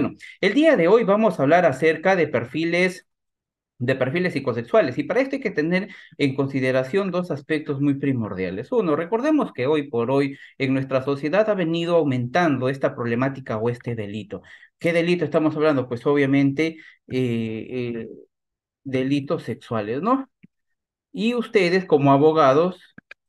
bueno, el día de hoy vamos a hablar acerca de perfiles de perfiles psicosexuales. Y para esto hay que tener en consideración dos aspectos muy primordiales. Uno, recordemos que hoy por hoy en nuestra sociedad ha venido aumentando esta problemática o este delito. ¿Qué delito estamos hablando? Pues obviamente eh, eh, delitos sexuales, ¿no? Y ustedes como abogados,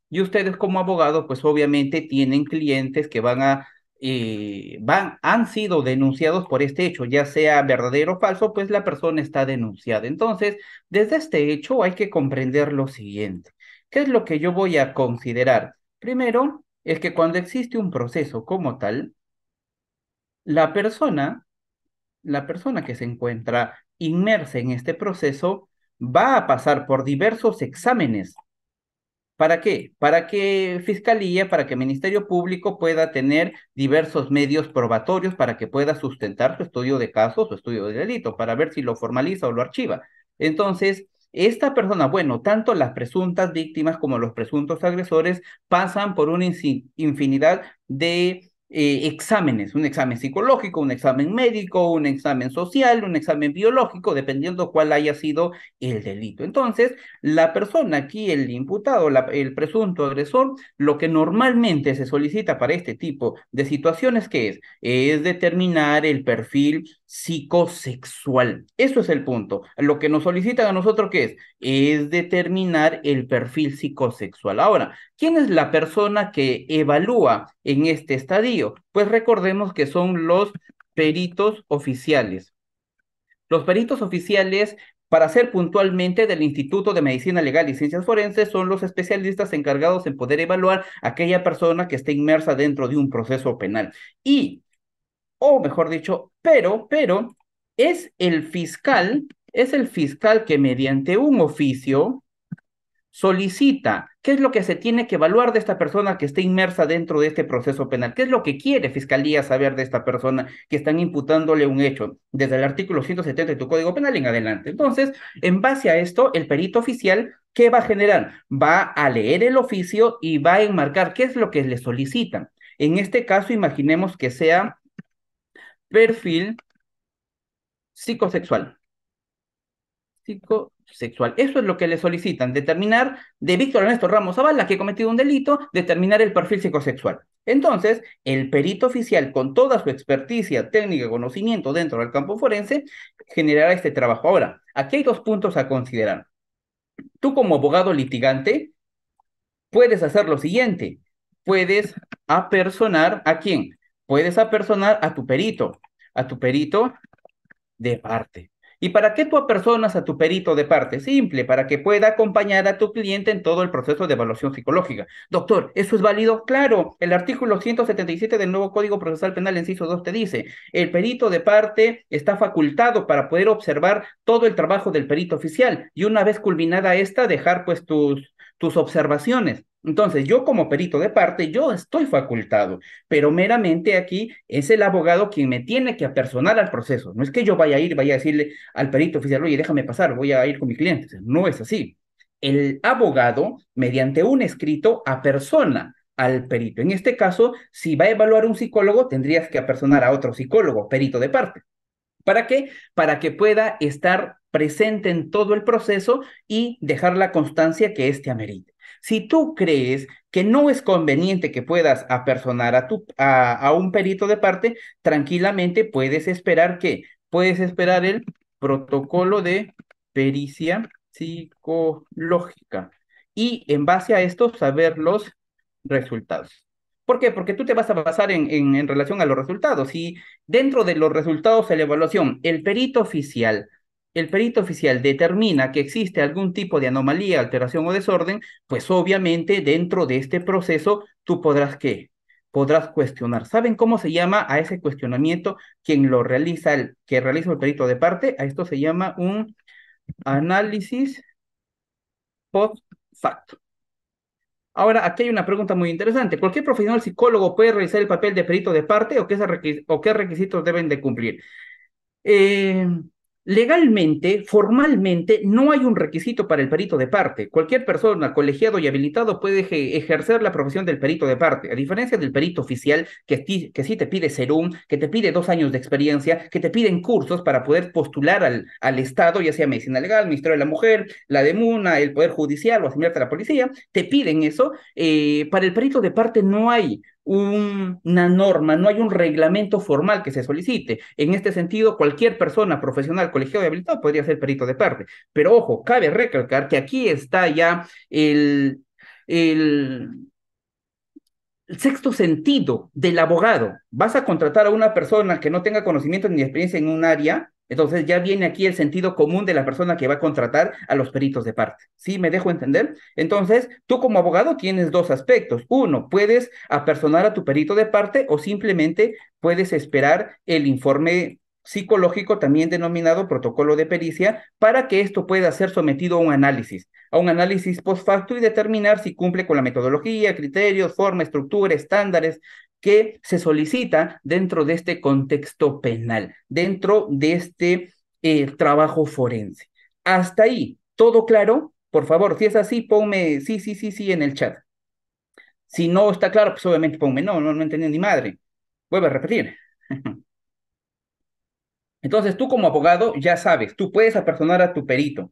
y ustedes como abogados, pues obviamente tienen clientes que van a eh, van, han sido denunciados por este hecho, ya sea verdadero o falso, pues la persona está denunciada. Entonces, desde este hecho hay que comprender lo siguiente. ¿Qué es lo que yo voy a considerar? Primero, es que cuando existe un proceso como tal, la persona, la persona que se encuentra inmersa en este proceso, va a pasar por diversos exámenes ¿Para qué? Para que Fiscalía, para que Ministerio Público pueda tener diversos medios probatorios para que pueda sustentar su estudio de casos, su estudio de delito, para ver si lo formaliza o lo archiva. Entonces, esta persona, bueno, tanto las presuntas víctimas como los presuntos agresores pasan por una infinidad de eh, exámenes, un examen psicológico, un examen médico, un examen social, un examen biológico, dependiendo cuál haya sido el delito. Entonces, la persona aquí, el imputado, el presunto agresor, lo que normalmente se solicita para este tipo de situaciones, ¿qué es? Es determinar el perfil psicosexual. Eso es el punto. Lo que nos solicitan a nosotros, ¿qué es? Es determinar el perfil psicosexual. Ahora, ¿quién es la persona que evalúa en este estadio? Pues recordemos que son los peritos oficiales. Los peritos oficiales, para ser puntualmente del Instituto de Medicina Legal y Ciencias Forenses, son los especialistas encargados en poder evaluar aquella persona que está inmersa dentro de un proceso penal. Y, o mejor dicho, pero, pero, es el fiscal, es el fiscal que mediante un oficio solicita ¿Qué es lo que se tiene que evaluar de esta persona que está inmersa dentro de este proceso penal? ¿Qué es lo que quiere Fiscalía saber de esta persona que están imputándole un hecho desde el artículo 170 de tu Código Penal en adelante? Entonces, en base a esto, el perito oficial, ¿qué va a generar? Va a leer el oficio y va a enmarcar qué es lo que le solicitan. En este caso, imaginemos que sea perfil psicosexual sexual. Eso es lo que le solicitan, determinar de Víctor Ernesto Ramos Zavala que ha cometido un delito, determinar el perfil psicosexual. Entonces, el perito oficial, con toda su experticia, técnica, y conocimiento dentro del campo forense, generará este trabajo. Ahora, aquí hay dos puntos a considerar. Tú como abogado litigante, puedes hacer lo siguiente. Puedes apersonar a quién? Puedes apersonar a tu perito, a tu perito de parte. ¿Y para qué tú apersonas a tu perito de parte? Simple, para que pueda acompañar a tu cliente en todo el proceso de evaluación psicológica. Doctor, ¿eso es válido? Claro, el artículo 177 del nuevo Código Procesal Penal, inciso 2, te dice, el perito de parte está facultado para poder observar todo el trabajo del perito oficial y una vez culminada esta, dejar pues tus tus observaciones. Entonces, yo como perito de parte, yo estoy facultado, pero meramente aquí es el abogado quien me tiene que apersonar al proceso. No es que yo vaya a ir, vaya a decirle al perito oficial, oye, déjame pasar, voy a ir con mi cliente. No es así. El abogado, mediante un escrito, apersona al perito. En este caso, si va a evaluar un psicólogo, tendrías que apersonar a otro psicólogo, perito de parte. ¿Para qué? Para que pueda estar presenten todo el proceso y dejar la constancia que éste amerite. Si tú crees que no es conveniente que puedas apersonar a, tu, a, un perito de parte, tranquilamente puedes esperar que puedes esperar el protocolo de pericia psicológica y en base a esto saber los resultados. ¿Por qué? Porque tú te vas a basar en, en, relación a los resultados. y dentro de los resultados de la evaluación el perito oficial el perito oficial determina que existe algún tipo de anomalía, alteración o desorden, pues obviamente dentro de este proceso tú podrás qué? Podrás cuestionar. ¿Saben cómo se llama a ese cuestionamiento quien lo realiza, el, que realiza el perito de parte? A esto se llama un análisis post facto. Ahora, aquí hay una pregunta muy interesante. ¿Cualquier profesional psicólogo puede realizar el papel de perito de parte o qué, o qué requisitos deben de cumplir? Eh, Legalmente, formalmente, no hay un requisito para el perito de parte. Cualquier persona, colegiado y habilitado, puede ejercer la profesión del perito de parte, a diferencia del perito oficial que, sí te pide serum, que te pide dos años de experiencia, que te piden cursos para poder postular al, al Estado, ya sea medicina legal, Ministerio de la Mujer, la demuna, el Poder Judicial o asimilarte a la policía. Te piden eso. Eh, para el perito de parte no hay una norma, no hay un reglamento formal que se solicite. En este sentido, cualquier persona profesional, colegiado y habilitado podría ser perito de parte. Pero ojo, cabe recalcar que aquí está ya el, el, el sexto sentido del abogado. Vas a contratar a una persona que no tenga conocimiento ni experiencia en un área entonces ya viene aquí el sentido común de la persona que va a contratar a los peritos de parte. ¿Sí me dejo entender? Entonces, tú como abogado tienes dos aspectos. Uno, puedes apersonar a tu perito de parte o simplemente puedes esperar el informe psicológico, también denominado protocolo de pericia, para que esto pueda ser sometido a un análisis, a un análisis post facto y determinar si cumple con la metodología, criterios, forma, estructura, estándares, que se solicita dentro de este contexto penal, dentro de este eh, trabajo forense. Hasta ahí, ¿todo claro? Por favor, si es así, ponme sí, sí, sí, sí en el chat. Si no está claro, pues obviamente ponme no, no, no entendí ni madre. Vuelve a repetir. Entonces, tú como abogado ya sabes, tú puedes apersonar a tu perito,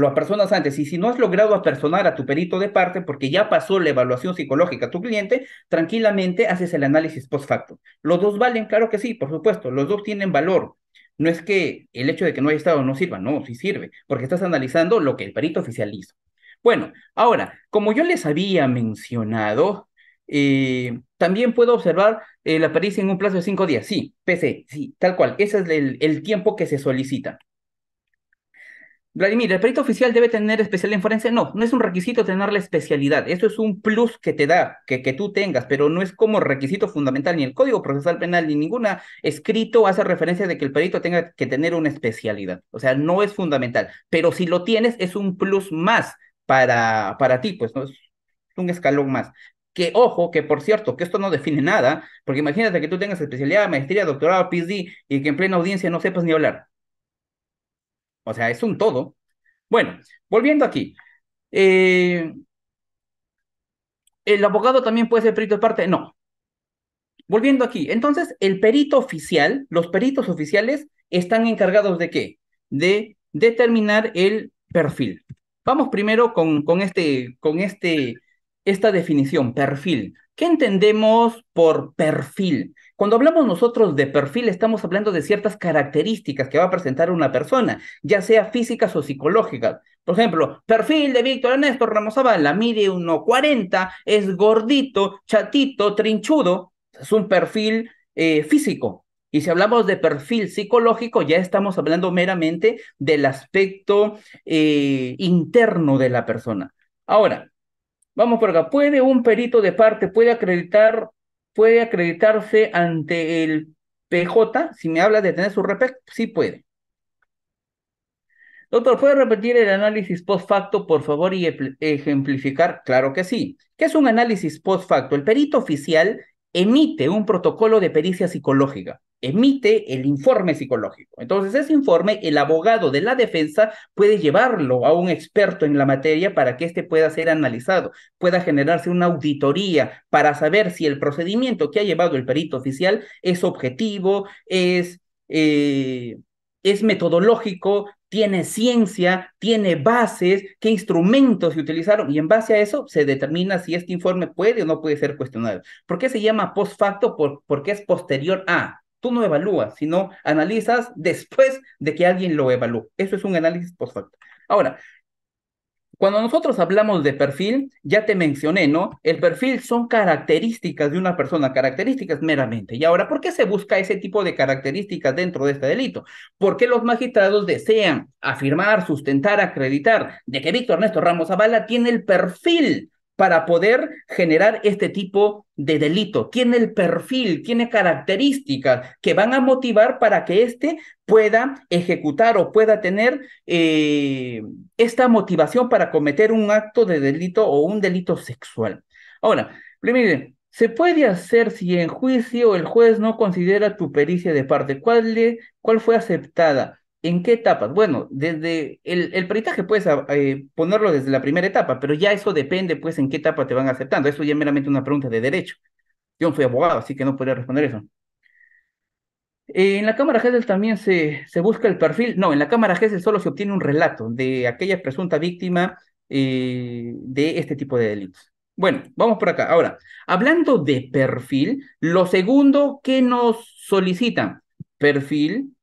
las personas antes. Y si no has logrado apersonar a tu perito de parte porque ya pasó la evaluación psicológica a tu cliente, tranquilamente haces el análisis post facto. ¿Los dos valen? Claro que sí, por supuesto. Los dos tienen valor. No es que el hecho de que no haya estado no sirva, no, sí sirve, porque estás analizando lo que el perito oficial hizo. Bueno, ahora, como yo les había mencionado, eh, también puedo observar eh, la pericia en un plazo de cinco días. Sí, PC, sí, tal cual. Ese es el tiempo que se solicita. Vladimir, ¿el perito oficial debe tener especialidad en forense? No, no es un requisito tener la especialidad. Eso es un plus que te da, que, que tú tengas, pero no es como requisito fundamental. Ni el Código Procesal Penal ni ninguna escrito hace referencia de que el perito tenga que tener una especialidad. O sea, no es fundamental. Pero si lo tienes, es un plus más para, para ti, pues no es un escalón más. Que ojo, que por cierto, que esto no define nada, porque imagínate que tú tengas especialidad, maestría, doctorado, PhD y que en plena audiencia no sepas ni hablar o sea, es un todo. Bueno, volviendo aquí. Eh, ¿El abogado también puede ser perito de parte? No. Volviendo aquí. Entonces, el perito oficial, los peritos oficiales, están encargados de qué? De determinar el perfil. Vamos primero con, con, este, con este, esta definición, perfil. ¿Qué entendemos por perfil? Cuando hablamos nosotros de perfil, estamos hablando de ciertas características que va a presentar una persona, ya sea físicas o psicológicas. Por ejemplo, perfil de Víctor Ernesto Ramos la mide 1,40, es gordito, chatito, trinchudo. Es un perfil eh, físico. Y si hablamos de perfil psicológico, ya estamos hablando meramente del aspecto eh, interno de la persona. Ahora, vamos por acá. ¿Puede un perito de parte, puede acreditar puede acreditarse ante el PJ, si me habla de tener su REPEC, sí puede. Doctor, ¿puede repetir el análisis post facto, por favor, y ejemplificar? Claro que sí. ¿Qué es un análisis post facto? El perito oficial emite un protocolo de pericia psicológica, emite el informe psicológico. Entonces, ese informe, el abogado de la defensa puede llevarlo a un experto en la materia para que éste pueda ser analizado, pueda generarse una auditoría para saber si el procedimiento que ha llevado el perito oficial es objetivo, es... Eh, es metodológico, tiene ciencia, tiene bases, qué instrumentos se utilizaron y en base a eso se determina si este informe puede o no puede ser cuestionado. ¿Por qué se llama post facto? porque es posterior a. Tú no evalúas, sino analizas después de que alguien lo evalúe. Eso es un análisis post facto. Ahora, cuando nosotros hablamos de perfil, ya te mencioné, ¿no? El perfil son características de una persona, características meramente. Y ahora, ¿por qué se busca ese tipo de características dentro de este delito? ¿Por qué los magistrados desean afirmar, sustentar, acreditar de que Víctor Ernesto Ramos Zavala tiene el perfil para poder generar este tipo de delito. Tiene el perfil, tiene características que van a motivar para que éste pueda ejecutar o pueda tener eh, esta motivación para cometer un acto de delito o un delito sexual. Ahora, primero, se puede hacer si en juicio el juez no considera tu pericia de parte. ¿Cuál, le, cuál fue aceptada? ¿En qué etapas? Bueno, desde el, peritaje puedes eh, ponerlo desde la primera etapa, pero ya eso depende, pues, en qué etapa te van aceptando. Eso ya es meramente una pregunta de derecho. Yo no fui abogado, así que no podría responder eso. en la Cámara GESEL también se, busca el perfil. No, en la Cámara GESEL solo se obtiene un relato de aquella presunta víctima eh, de este tipo de delitos. Bueno, vamos por acá. Ahora, hablando de perfil, lo segundo que nos solicitan, perfil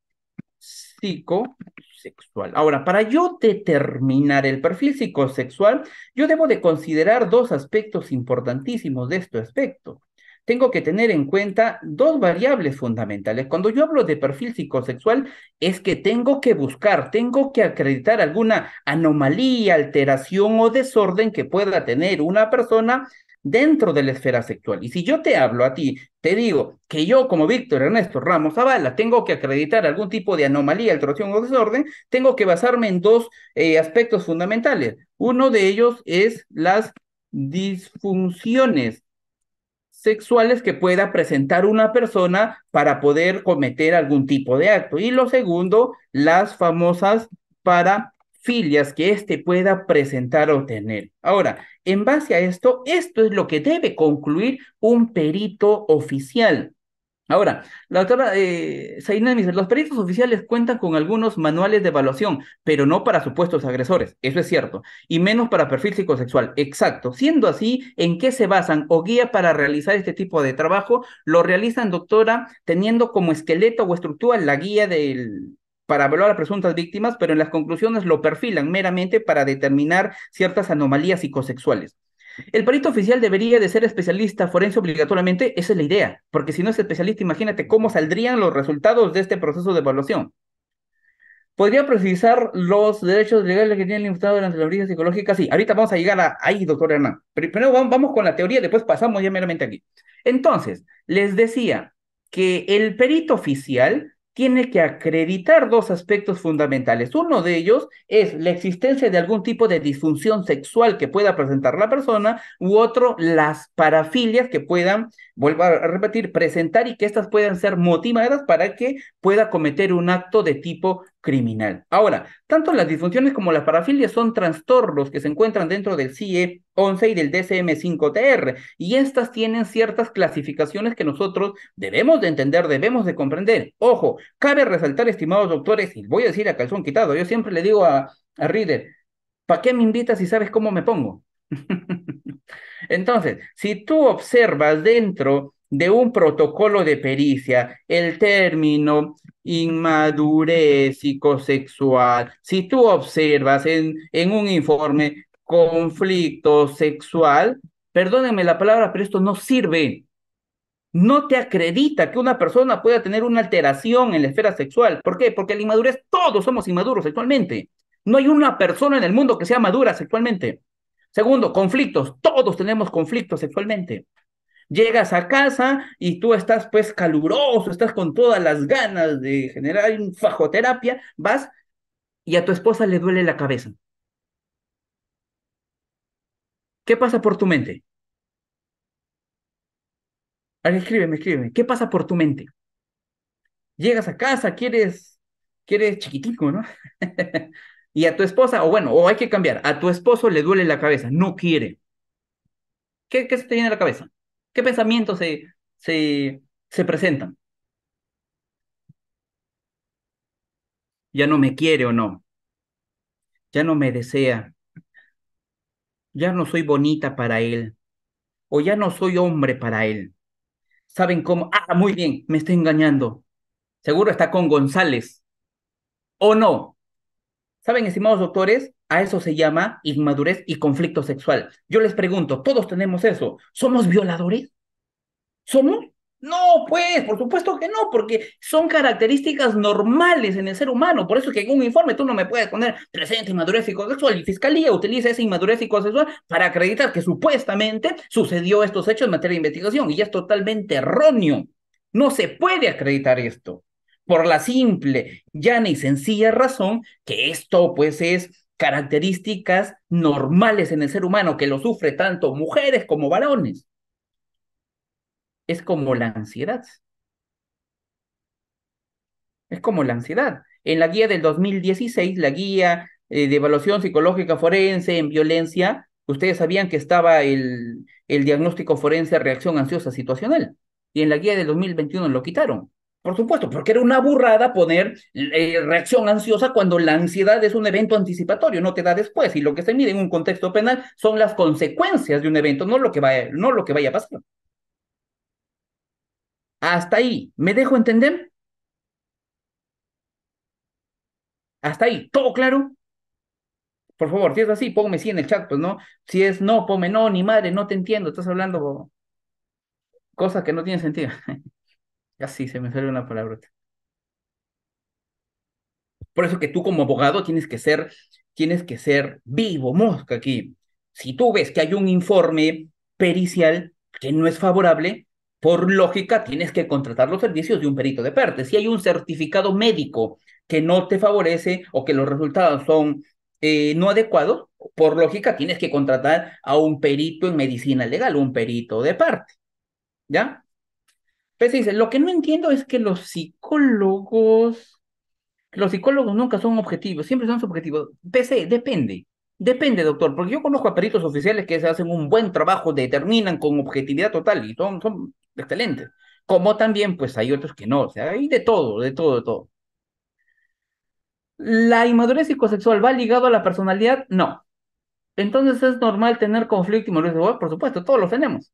psicosexual. Ahora, para yo determinar el perfil psicosexual, yo debo de considerar dos aspectos importantísimos de este aspecto. Tengo que tener en cuenta dos variables fundamentales. Cuando yo hablo de perfil psicosexual, es que tengo que buscar, tengo que acreditar alguna anomalía, alteración o desorden que pueda tener una persona dentro de la esfera sexual. Y si yo te hablo a ti, te digo que yo como Víctor Ernesto Ramos Zavala tengo que acreditar algún tipo de anomalía, alteración o desorden, tengo que basarme en dos eh, aspectos fundamentales. Uno de ellos es las disfunciones sexuales que pueda presentar una persona para poder cometer algún tipo de acto. Y lo segundo, las famosas para filias que éste pueda presentar o tener. Ahora, en base a esto, esto es lo que debe concluir un perito oficial. Ahora, la doctora eh, los peritos oficiales cuentan con algunos manuales de evaluación, pero no para supuestos agresores, eso es cierto, y menos para perfil psicosexual, exacto. Siendo así, ¿en qué se basan o guía para realizar este tipo de trabajo? Lo realizan, doctora, teniendo como esqueleto o estructura la guía del para evaluar a presuntas víctimas, pero en las conclusiones lo perfilan meramente para determinar ciertas anomalías psicosexuales. El perito oficial debería de ser especialista forense obligatoriamente, esa es la idea, porque si no es especialista, imagínate cómo saldrían los resultados de este proceso de evaluación. ¿Podría precisar los derechos legales que tiene el imputado durante la orilla psicológica? Sí, ahorita vamos a llegar a ahí, doctor Hernán. Pero primero vamos con la teoría, después pasamos ya meramente aquí. Entonces, les decía que el perito oficial tiene que acreditar dos aspectos fundamentales. Uno de ellos es la existencia de algún tipo de disfunción sexual que pueda presentar la persona, u otro, las parafilias que puedan, vuelvo a repetir, presentar y que éstas puedan ser motivadas para que pueda cometer un acto de tipo criminal. Ahora, tanto las disfunciones como las parafilias son trastornos que se encuentran dentro del CIE-11 y del DCM-5TR, y estas tienen ciertas clasificaciones que nosotros debemos de entender, debemos de comprender. Ojo, cabe resaltar, estimados doctores, y voy a decir a calzón quitado, yo siempre le digo a, a Reader, ¿para qué me invitas si sabes cómo me pongo? Entonces, si tú observas dentro de un protocolo de pericia, el término inmadurez psicosexual. Si tú observas en, en un informe conflicto sexual, perdónenme la palabra, pero esto no sirve. No te acredita que una persona pueda tener una alteración en la esfera sexual. ¿Por qué? Porque la inmadurez, todos somos inmaduros sexualmente. No hay una persona en el mundo que sea madura sexualmente. Segundo, conflictos. Todos tenemos conflictos sexualmente. Llegas a casa y tú estás pues caluroso, estás con todas las ganas de generar un fajoterapia, vas y a tu esposa le duele la cabeza. ¿Qué pasa por tu mente? A ver, escríbeme, escríbeme. ¿Qué pasa por tu mente? Llegas a casa, quieres, quieres chiquitico, ¿no? y a tu esposa, o bueno, o hay que cambiar, a tu esposo le duele la cabeza, no quiere. ¿Qué, qué se te viene la cabeza? ¿Qué pensamientos se, se, presentan? Ya no me quiere o no. Ya no me desea. Ya no soy bonita para él. O ya no soy hombre para él. ¿Saben cómo? Ah, muy bien, me está engañando. Seguro está con González. ¿O no? ¿Saben, estimados doctores? A eso se llama inmadurez y conflicto sexual. Yo les pregunto, todos tenemos eso. ¿Somos violadores? ¿Somos? No, pues, por supuesto que no, porque son características normales en el ser humano. Por eso es que en un informe tú no me puedes poner presente inmadurez psicosexual y Fiscalía utiliza esa inmadurez psicosexual para acreditar que supuestamente sucedió estos hechos en materia de investigación y es totalmente erróneo. No se puede acreditar esto por la simple, llana y sencilla razón que esto pues es características normales en el ser humano que lo sufre tanto mujeres como varones. Es como la ansiedad. Es como la ansiedad. En la guía del 2016, la guía eh, de evaluación psicológica forense en violencia, ustedes sabían que estaba el, el diagnóstico forense reacción ansiosa situacional. Y en la guía del 2021 lo quitaron. Por supuesto, porque era una burrada poner eh, reacción ansiosa cuando la ansiedad es un evento anticipatorio, no te da después. Y lo que se mide en un contexto penal son las consecuencias de un evento, no lo que vaya, no lo que vaya a pasar. Hasta ahí, ¿me dejo entender? Hasta ahí, ¿todo claro? Por favor, si es así, póngame sí en el chat, pues no. Si es no, ponme no, ni madre, no te entiendo, estás hablando cosas que no tienen sentido. sí, se me sale una palabra. Por eso que tú como abogado tienes que ser, tienes que ser vivo, mosca aquí. Si tú ves que hay un informe pericial que no es favorable, por lógica tienes que contratar los servicios de un perito de parte. Si hay un certificado médico que no te favorece o que los resultados son eh, no adecuados, por lógica tienes que contratar a un perito en medicina legal, un perito de parte. ¿Ya? Pc dice, lo que no entiendo es que los psicólogos, los psicólogos nunca son objetivos, siempre son subjetivos. pc depende. Depende, doctor, porque yo conozco a peritos oficiales que se hacen un buen trabajo, determinan con objetividad total y son, excelentes. Como también, pues hay otros que no, o sea, hay de todo, de todo, de todo. ¿La inmadurez psicosexual va ligado a la personalidad? No. Entonces es normal tener conflicto y madurez, por supuesto, todos los tenemos.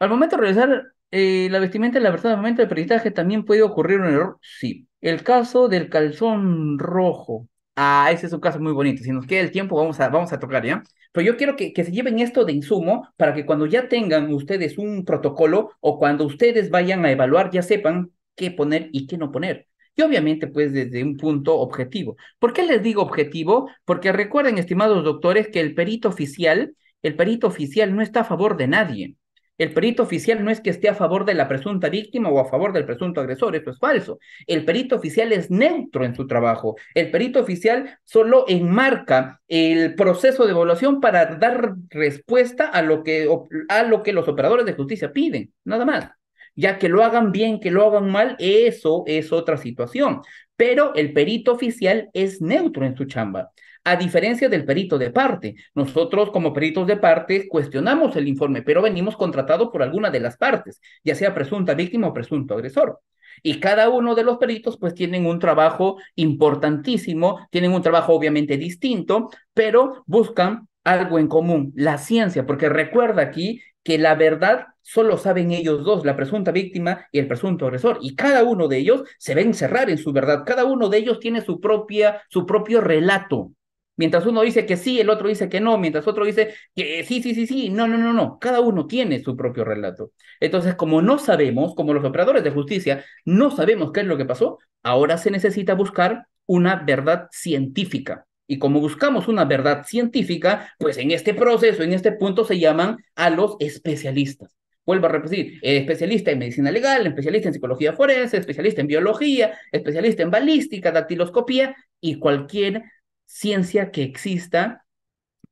Al momento de realizar eh, la vestimenta, la verdad, al momento del peritaje también puede ocurrir un error. Sí. El caso del calzón rojo. Ah, ese es un caso muy bonito. Si nos queda el tiempo, vamos a, vamos a tocar, ¿ya? Pero yo quiero que, que se lleven esto de insumo para que cuando ya tengan ustedes un protocolo o cuando ustedes vayan a evaluar, ya sepan qué poner y qué no poner. Y obviamente, pues desde un punto objetivo. ¿Por qué les digo objetivo? Porque recuerden, estimados doctores, que el perito oficial, el perito oficial no está a favor de nadie. El perito oficial no es que esté a favor de la presunta víctima o a favor del presunto agresor, eso es falso. El perito oficial es neutro en su trabajo. El perito oficial solo enmarca el proceso de evaluación para dar respuesta a lo que, a lo que los operadores de justicia piden, nada más. Ya que lo hagan bien, que lo hagan mal, eso es otra situación. Pero el perito oficial es neutro en su chamba a diferencia del perito de parte. Nosotros como peritos de parte cuestionamos el informe, pero venimos contratados por alguna de las partes, ya sea presunta víctima o presunto agresor. Y cada uno de los peritos pues tienen un trabajo importantísimo, tienen un trabajo obviamente distinto, pero buscan algo en común, la ciencia, porque recuerda aquí que la verdad solo saben ellos dos, la presunta víctima y el presunto agresor, y cada uno de ellos se ve encerrar en su verdad, cada uno de ellos tiene su propia su propio relato, Mientras uno dice que sí, el otro dice que no, mientras otro dice que sí, sí, sí, sí, no, no, no, no. Cada uno tiene su propio relato. Entonces, como no sabemos, como los operadores de justicia, no sabemos qué es lo que pasó, ahora se necesita buscar una verdad científica. Y como buscamos una verdad científica, pues en este proceso, en este punto se llaman a los especialistas. Vuelvo a repetir, eh, especialista en medicina legal, especialista en psicología forense, especialista en biología, especialista en balística, dactiloscopía y cualquier ciencia que exista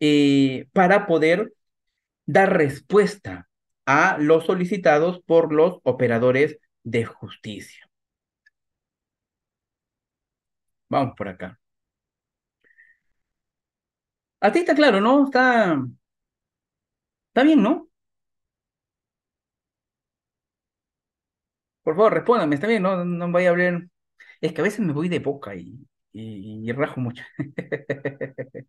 eh, para poder dar respuesta a los solicitados por los operadores de justicia. Vamos por acá. A ti está claro, ¿no? Está, está bien, ¿no? Por favor, respóndame, está bien, no, no voy a hablar. Es que a veces me voy de boca y y, rajo mucho.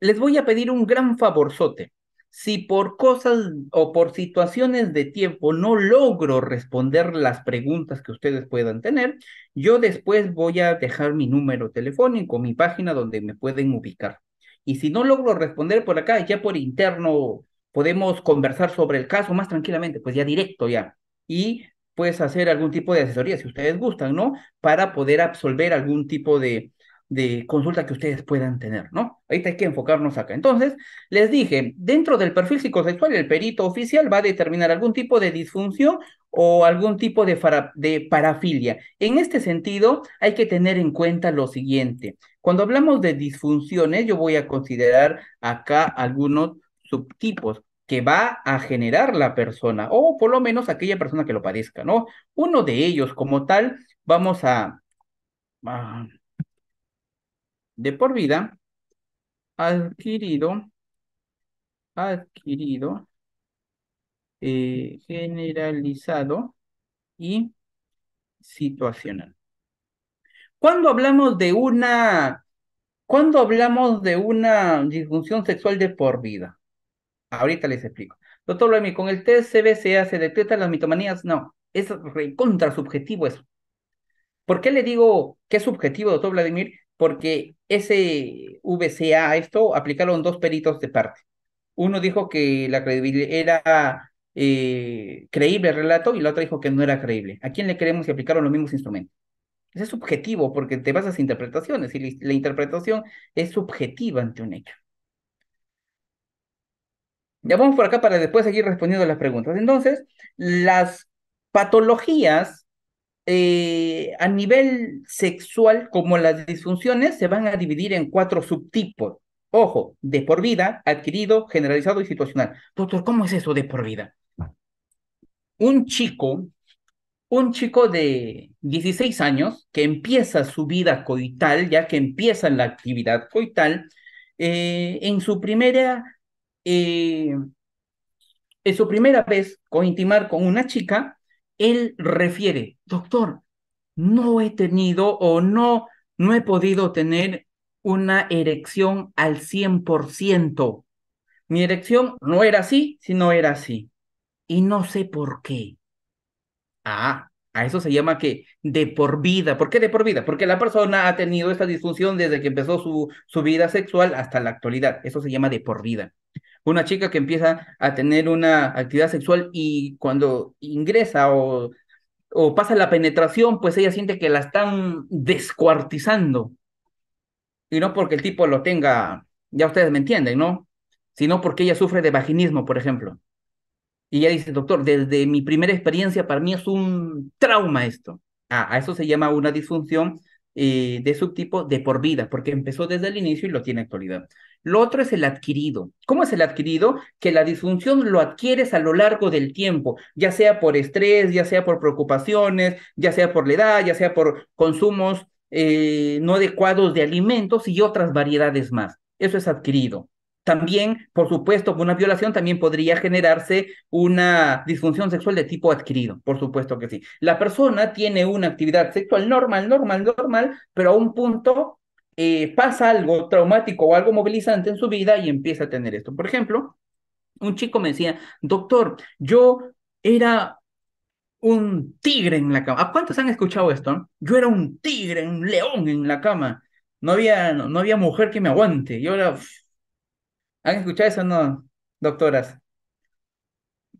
Les voy a pedir un gran favorzote. Si por cosas o por situaciones de tiempo no logro responder las preguntas que ustedes puedan tener, yo después voy a dejar mi número telefónico, mi página donde me pueden ubicar. Y si no logro responder por acá, ya por interno podemos conversar sobre el caso más tranquilamente, pues ya directo ya. Y puedes hacer algún tipo de asesoría, si ustedes gustan, ¿no? Para poder absolver algún tipo de, de consulta que ustedes puedan tener, ¿no? Ahorita hay que enfocarnos acá. Entonces, les dije, dentro del perfil psicosexual, el perito oficial va a determinar algún tipo de disfunción o algún tipo de, de parafilia. En este sentido, hay que tener en cuenta lo siguiente. Cuando hablamos de disfunciones, yo voy a considerar acá algunos subtipos que va a generar la persona, o por lo menos aquella persona que lo padezca, ¿no? Uno de ellos como tal, vamos a, ah, de por vida, adquirido, adquirido, eh, generalizado y situacional. Cuando hablamos de una, cuando hablamos de una disfunción sexual de por vida, Ahorita les explico. Doctor Vladimir ¿con el test se detectan las mitomanías? No, es contrasubjetivo subjetivo eso. ¿Por qué le digo que es subjetivo, doctor Vladimir? Porque ese VCA, esto, aplicaron dos peritos de parte. Uno dijo que la credibilidad era eh, creíble el relato y la otra dijo que no era creíble. ¿A quién le creemos si aplicaron los mismos instrumentos? Ese es subjetivo porque te basas en interpretaciones y la interpretación es subjetiva ante un hecho. Ya vamos por acá para después seguir respondiendo las preguntas. Entonces, las patologías eh, a nivel sexual, como las disfunciones, se van a dividir en cuatro subtipos. Ojo, de por vida, adquirido, generalizado y situacional. Doctor, ¿cómo es eso de por vida? Un chico, un chico de 16 años que empieza su vida coital, ya que empieza la actividad coital, eh, en su primera eh, en su primera vez con intimar con una chica, él refiere, doctor, no he tenido o no, no he podido tener una erección al 100%. Mi erección no era así, sino era así. Y no sé por qué. Ah, a eso se llama que de por vida. ¿Por qué de por vida? Porque la persona ha tenido esta disfunción desde que empezó su, su vida sexual hasta la actualidad. Eso se llama de por vida una chica que empieza a tener una actividad sexual y cuando ingresa o, o pasa la penetración, pues ella siente que la están descuartizando. Y no porque el tipo lo tenga, ya ustedes me entienden, ¿no? Sino porque ella sufre de vaginismo, por ejemplo. Y ella dice, doctor, desde mi primera experiencia para mí es un trauma esto. Ah, a eso se llama una disfunción eh, de subtipo de por vida, porque empezó desde el inicio y lo tiene actualidad. Lo otro es el adquirido. ¿Cómo es el adquirido? Que la disfunción lo adquieres a lo largo del tiempo, ya sea por estrés, ya sea por preocupaciones, ya sea por la edad, ya sea por consumos eh, no adecuados de alimentos y otras variedades más. Eso es adquirido. También, por supuesto, con una violación también podría generarse una disfunción sexual de tipo adquirido, por supuesto que sí. La persona tiene una actividad sexual normal, normal, normal, pero a un punto eh, pasa algo traumático o algo movilizante en su vida y empieza a tener esto. Por ejemplo, un chico me decía, doctor, yo era un tigre en la cama. ¿A cuántos han escuchado esto? Yo era un tigre, un león en la cama. No había, no, había mujer que me aguante. Yo era... ¿Han escuchado eso o no, doctoras?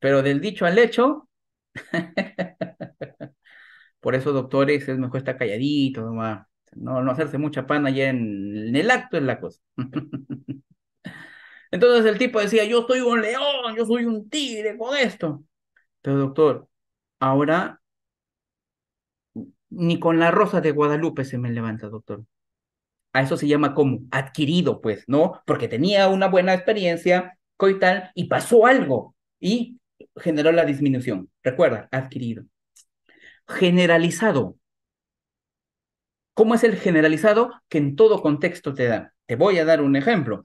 Pero del dicho al hecho, por eso, doctores, es mejor estar calladito, No, no hacerse mucha pan allá en, en el acto es la cosa. Entonces el tipo decía, yo soy un león, yo soy un tigre con esto. Pero doctor, ahora ni con la rosa de Guadalupe se me levanta, doctor a eso se llama como adquirido, pues, ¿no? Porque tenía una buena experiencia coital y pasó algo y generó la disminución. Recuerda, adquirido. Generalizado. ¿Cómo es el generalizado que en todo contexto te da? Te voy a dar un ejemplo.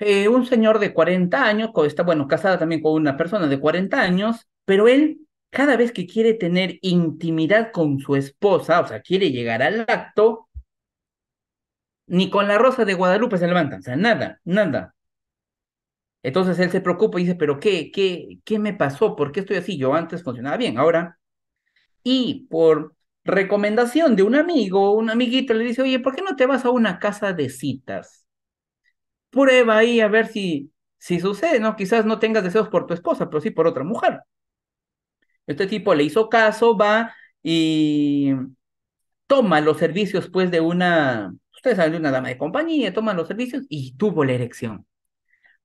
Eh, un señor de 40 años, está, bueno, casado también con una persona de 40 años, pero él cada vez que quiere tener intimidad con su esposa, o sea, quiere llegar al acto, ni con la rosa de Guadalupe se levantan, o sea, nada, nada. Entonces él se preocupa y dice, pero ¿qué, qué, qué me pasó? ¿Por qué estoy así? Yo antes funcionaba bien, ahora. Y por recomendación de un amigo, un amiguito le dice, oye, ¿por qué no te vas a una casa de citas? Prueba ahí a ver si, si sucede, ¿no? Quizás no tengas deseos por tu esposa, pero sí por otra mujer. Este tipo le hizo caso, va y toma los servicios, pues, de una, Usted de una dama de compañía, toma los servicios y tuvo la erección.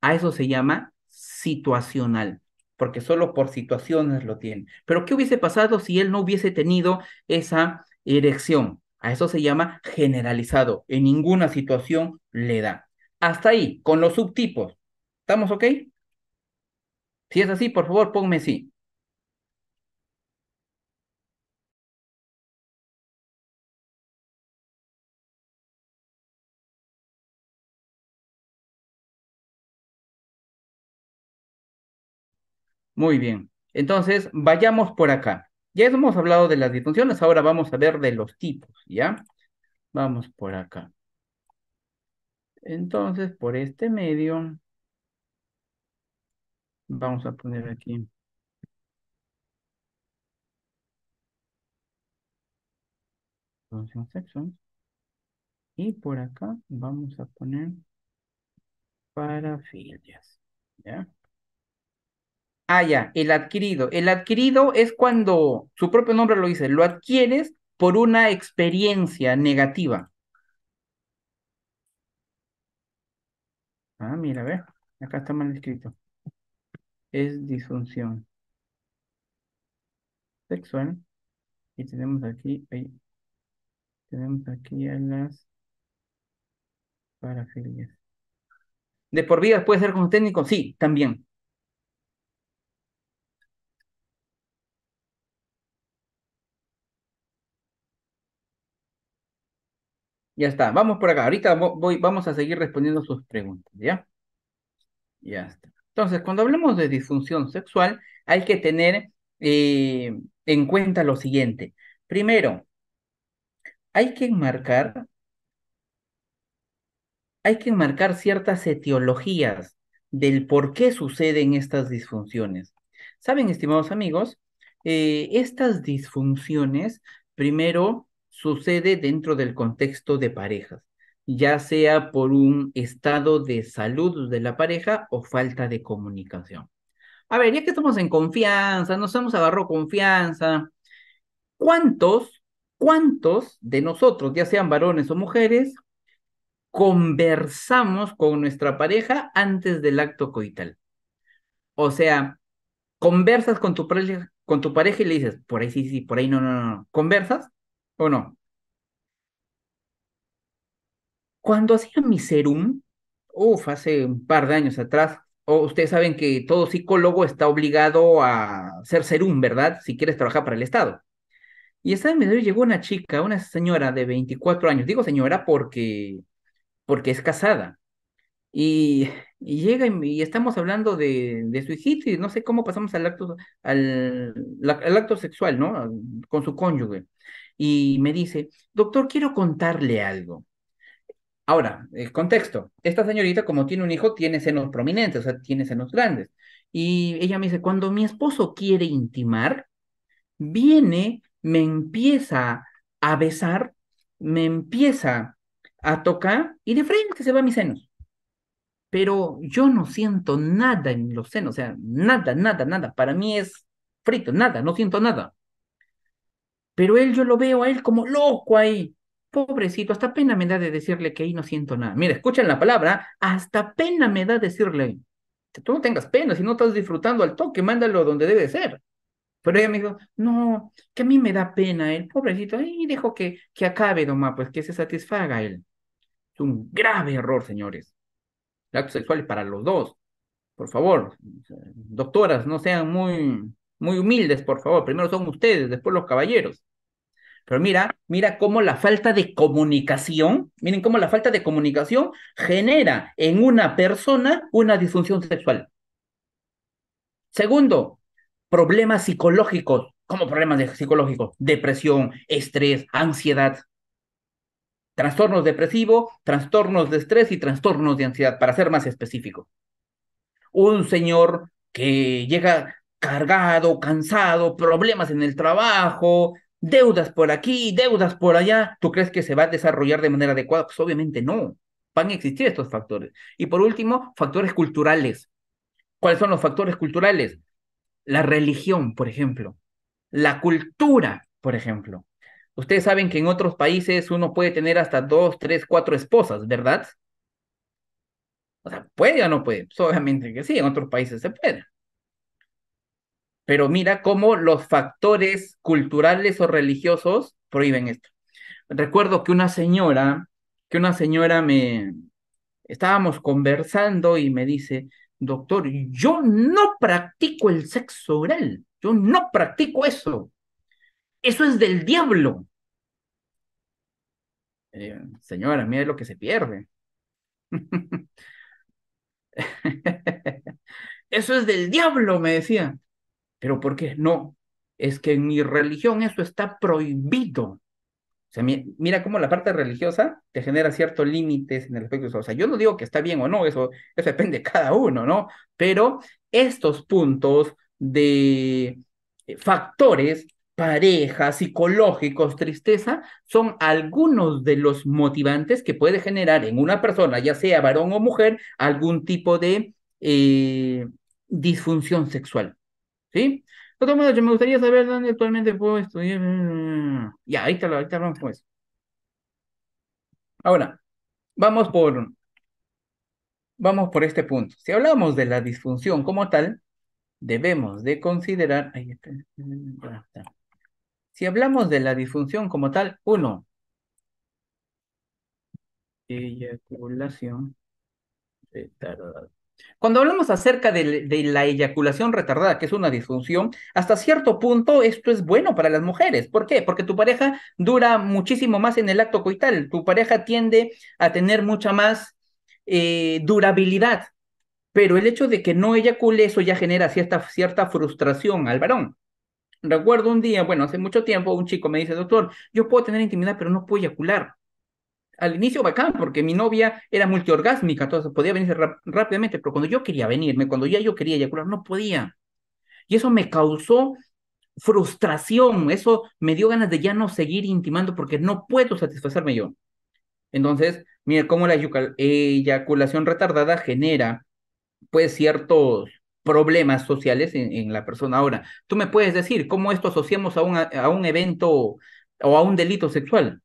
A eso se llama situacional, porque solo por situaciones lo tiene. Pero ¿qué hubiese pasado si él no hubiese tenido esa erección? A eso se llama generalizado. En ninguna situación le da. Hasta ahí, con los subtipos. ¿Estamos ok? Si es así, por favor, ponme sí. Muy bien. Entonces, vayamos por acá. Ya hemos hablado de las disfunciones, ahora vamos a ver de los tipos, ¿ya? Vamos por acá. Entonces, por este medio, vamos a poner aquí. Y por acá vamos a poner parafilias, ¿ya? Ah, ya, el adquirido. El adquirido es cuando, su propio nombre lo dice, lo adquieres por una experiencia negativa. Ah, mira, a ver, acá está mal escrito. Es disfunción sexual. Y tenemos aquí, ahí, tenemos aquí a las parafilias. ¿De por vida puede ser con técnico? Sí, también. Ya está, vamos por acá. Ahorita vamos a seguir respondiendo sus preguntas, ¿ya? Ya está. Entonces, cuando hablamos de disfunción sexual, hay que tener eh, en cuenta lo siguiente. Primero, hay que enmarcar, hay que enmarcar ciertas etiologías del por qué suceden estas disfunciones. Saben, estimados amigos, eh, estas disfunciones primero sucede dentro del contexto de parejas, ya sea por un estado de salud de la pareja o falta de comunicación. A ver, ya que estamos en confianza, nos hemos agarrado confianza, ¿cuántos, cuántos de nosotros, ya sean varones o mujeres, conversamos con nuestra pareja antes del acto coital? O sea, conversas con tu, con tu pareja y le dices, por ahí sí, sí, por ahí no, no, no. Conversas ¿O no? Cuando hacía mi serum, uff, hace un par de años atrás, o ustedes saben que todo psicólogo está obligado a ser serum, ¿verdad? Si quieres trabajar para el Estado. Y esta me llegó una chica, una señora de 24 años, digo señora porque, porque es casada. Y, llega y, estamos hablando de, de, su y no sé cómo pasamos al acto, al acto sexual, ¿no? Con su cónyuge y me dice, doctor, quiero contarle algo. Ahora, el eh, contexto. Esta señorita, como tiene un hijo, tiene senos prominentes, o sea, tiene senos grandes. Y ella me dice, cuando mi esposo quiere intimar, viene, me empieza a besar, me empieza a tocar y de frente se va a mis senos. Pero yo no siento nada en los senos, o sea, nada, nada, nada. Para mí es frito, nada, no siento nada. Pero él, yo lo veo a él como loco ahí. Pobrecito, hasta pena me da de decirle que ahí no siento nada. Mira, escuchen la palabra, hasta pena me da decirle. Que tú no tengas pena, si no estás disfrutando al toque, mándalo donde debe ser. Pero ella me dijo, no, que a mí me da pena él, pobrecito, y dijo que, que acabe, Doma, pues que se satisfaga él. Es un grave error, señores. El acto sexual para los dos. Por favor, doctoras, no sean muy muy humildes, por favor. Primero son ustedes, después los caballeros. Pero mira, mira cómo la falta de comunicación, miren cómo la falta de comunicación genera en una persona una disfunción sexual. Segundo, problemas psicológicos. ¿Cómo problemas de psicológicos? Depresión, estrés, ansiedad. Trastornos depresivos, trastornos de estrés y trastornos de ansiedad, para ser más específico. Un señor que llega cargado, cansado, problemas en el trabajo, deudas por aquí, deudas por allá, ¿tú crees que se va a desarrollar de manera adecuada? Pues obviamente no. Van a existir estos factores. Y por último, factores culturales. ¿Cuáles son los factores culturales? La religión, por ejemplo. La cultura, por ejemplo. Ustedes saben que en otros países uno puede tener hasta dos, tres, cuatro esposas, ¿verdad? O sea, puede o no puede. Pues, obviamente que sí, en otros países se puede. Pero mira cómo los factores culturales o religiosos prohíben esto. Recuerdo que una señora, que una señora me estábamos conversando y me dice, "Doctor, yo no practico el sexo oral. Yo no practico eso. Eso es del diablo." Eh, señora, mira lo que se pierde. Eso es del diablo, me decía. ¿Pero por qué? No, es que en mi religión eso está prohibido. O sea, mira cómo la parte religiosa te genera ciertos límites en el aspecto O sea, yo no digo que está bien o no, eso, depende de cada uno, ¿no? Pero estos puntos de eh, factores, parejas, psicológicos, tristeza, son algunos de los motivantes que puede generar en una persona, ya sea varón o mujer, algún tipo de eh, disfunción sexual. ¿Sí? De me gustaría saber dónde actualmente puedo estudiar. Ya, ahí está, ahí está, vamos pues. Ahora, vamos por, vamos por este punto. Si hablamos de la disfunción como tal, debemos de considerar... Ahí está, Si hablamos de la disfunción como tal, uno, eyaculación retardada. Cuando hablamos acerca de, la eyaculación retardada, que es una disfunción, hasta cierto punto esto es bueno para las mujeres. ¿Por qué? Porque tu pareja dura muchísimo más en el acto coital, tu pareja tiende a tener mucha más eh, durabilidad, pero el hecho de que no eyacule eso ya genera cierta, cierta frustración al varón. Recuerdo un día, bueno, hace mucho tiempo, un chico me dice, doctor, yo puedo tener intimidad, pero no puedo eyacular al inicio bacán, porque mi novia era multiorgásmica, entonces podía venirse rápidamente, pero cuando yo quería venirme, cuando ya yo quería eyacular, no podía. Y eso me causó frustración, eso me dio ganas de ya no seguir intimando porque no puedo satisfacerme yo. Entonces, mira cómo la eyaculación retardada genera pues ciertos problemas sociales en, en, la persona. Ahora, tú me puedes decir cómo esto asociamos a un, a un evento o a un delito sexual.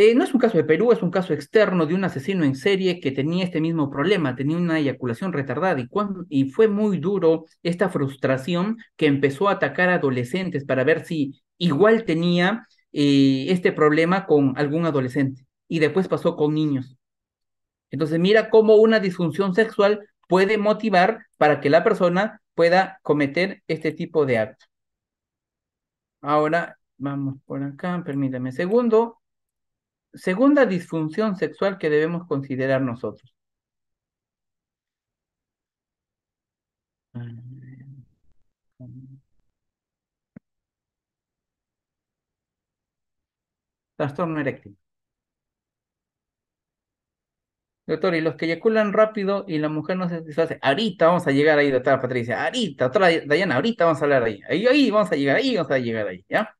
Eh, no es un caso de Perú, es un caso externo de un asesino en serie que tenía este mismo problema, tenía una eyaculación retardada y, fue muy duro esta frustración que empezó a atacar a adolescentes para ver si igual tenía eh, este problema con algún adolescente y después pasó con niños. Entonces mira cómo una disfunción sexual puede motivar para que la persona pueda cometer este tipo de acto. Ahora vamos por acá, permítame segundo segunda disfunción sexual que debemos considerar nosotros. Trastorno eréctil. Doctor, y los que eyaculan rápido y la mujer no se satisface. Ahorita vamos a llegar ahí, doctora Patricia. Ahorita, doctora Dayana, ahorita vamos a hablar ahí. Ahí, ahí vamos a llegar, ahí vamos a llegar ahí, ¿ya?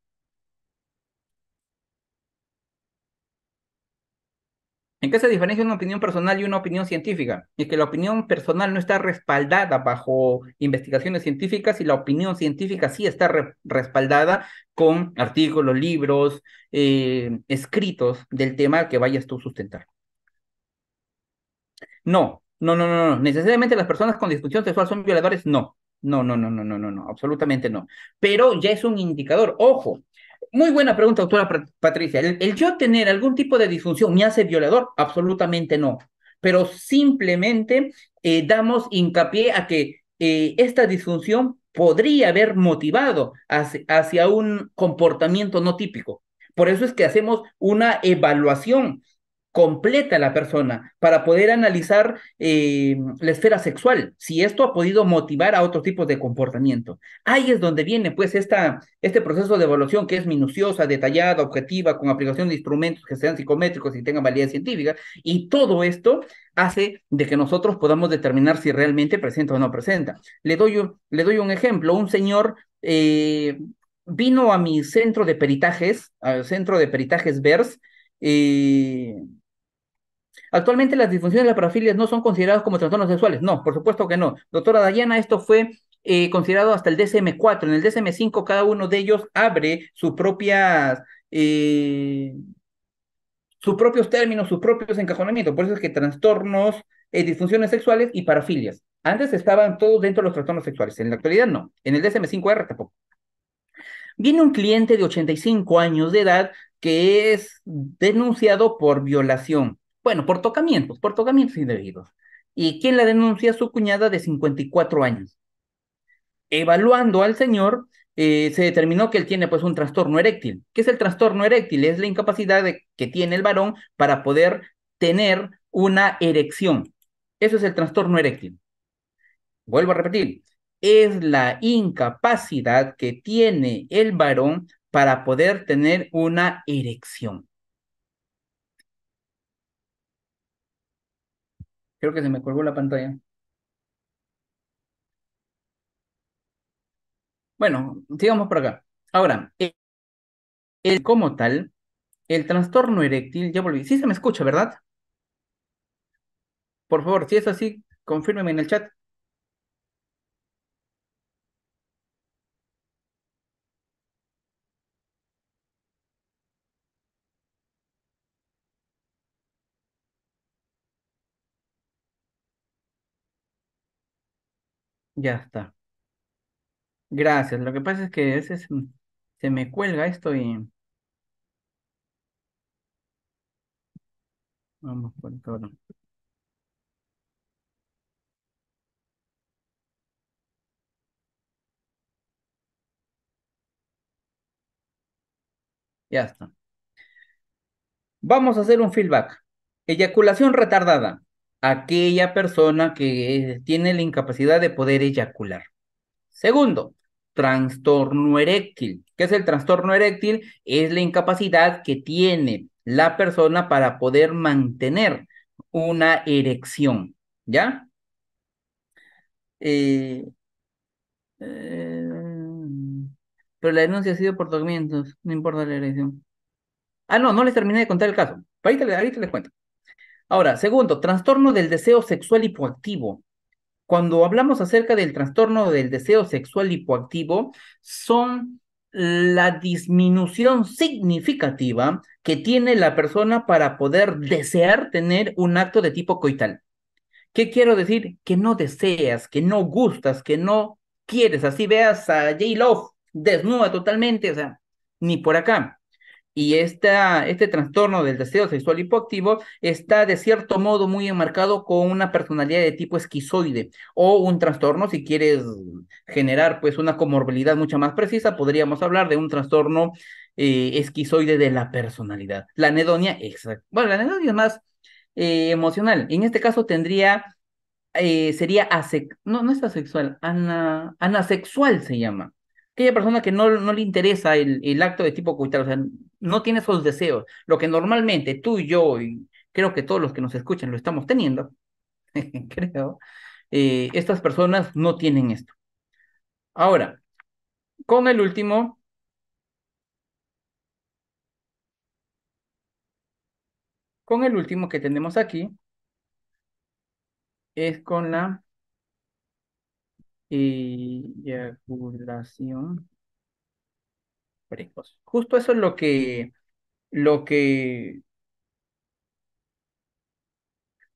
¿En qué se diferencia una opinión personal y una opinión científica? Y que la opinión personal no está respaldada bajo investigaciones científicas y la opinión científica sí está respaldada con artículos, libros, eh, escritos del tema que vayas tú a sustentar. No, no, no, no, no. Necesariamente las personas con discusión sexual son violadores, no. No, no, no, no, no, no, no, absolutamente no. Pero ya es un indicador. Ojo, muy buena pregunta, doctora Patricia. El, yo tener algún tipo de disfunción me hace violador? Absolutamente no. Pero simplemente eh, damos hincapié a que eh, esta disfunción podría haber motivado hacia, hacia un comportamiento no típico. Por eso es que hacemos una evaluación completa la persona para poder analizar eh, la esfera sexual, si esto ha podido motivar a otro tipo de comportamiento. Ahí es donde viene pues esta, este proceso de evaluación que es minuciosa, detallada, objetiva, con aplicación de instrumentos que sean psicométricos y tengan validez científica, y todo esto hace de que nosotros podamos determinar si realmente presenta o no presenta. Le doy un, le doy un ejemplo, un señor... Eh, vino a mi centro de peritajes, al centro de peritajes VERS, eh, Actualmente las disfunciones de las parafilias no son consideradas como trastornos sexuales. No, por supuesto que no. Doctora Dayana, esto fue eh, considerado hasta el DSM-4. En el DSM-5 cada uno de ellos abre sus propias... Eh, sus propios términos, sus propios encajonamientos. Por eso es que trastornos, eh, disfunciones sexuales y parafilias. Antes estaban todos dentro de los trastornos sexuales, en la actualidad no, en el DSM-5R tampoco. Viene un cliente de 85 años de edad que es denunciado por violación. Bueno, por tocamientos, por tocamientos indebidos. ¿Y quién la denuncia? Su cuñada de 54 años. Evaluando al señor, eh, se determinó que él tiene pues un trastorno eréctil. ¿Qué es el trastorno eréctil? Es la incapacidad que tiene el varón para poder tener una erección. Eso es el trastorno eréctil. Vuelvo a repetir, es la incapacidad que tiene el varón para poder tener una erección. Creo que se me colgó la pantalla. Bueno, sigamos por acá. Ahora, e-, el, como tal, el trastorno eréctil, ya volví. Sí se me escucha, ¿verdad? Por favor, si es así, confírmeme en el chat. Ya está. Gracias. Lo que pasa es que ese mm, se me cuelga esto y vamos por cabrón. Ya está. Vamos a hacer un feedback. Eyaculación retardada aquella persona que eh, tiene la incapacidad de poder eyacular. Segundo, trastorno eréctil. ¿Qué es el trastorno eréctil? Es la incapacidad que tiene la persona para poder mantener una erección, ¿ya? Eh, em, pero la denuncia ha sido por documentos no importa la erección. Ah, no, no les terminé de contar el caso. Ahí te les cuento. Ahora, segundo, trastorno del deseo sexual hipoactivo. Cuando hablamos acerca del trastorno del deseo sexual hipoactivo, son la disminución significativa que tiene la persona para poder desear tener un acto de tipo coital. ¿Qué quiero decir? Que no deseas, que no gustas, que no quieres. Así veas a J. Love desnuda totalmente, o sea, ni por acá. Y esta, este trastorno del deseo sexual hipoactivo está de cierto modo muy enmarcado con una personalidad de tipo esquizoide o un trastorno, si quieres generar pues una comorbilidad mucho más precisa, podríamos hablar de un trastorno eh, esquizoide de la personalidad. La anedonia, exacto. Bueno, la anedonia es más eh, emocional. En este caso tendría, eh, sería, asexual, no, no es asexual, ana anasexual se llama aquella persona que no, no le interesa el, acto de tipo coital, o sea, no tiene esos deseos, lo que normalmente tú y yo, y creo que todos los que nos escuchan lo estamos teniendo, creo, eh, estas personas no tienen esto. Ahora, con el último... Con el último que tenemos aquí, es con la Eyaculación Justo eso es lo que, lo que,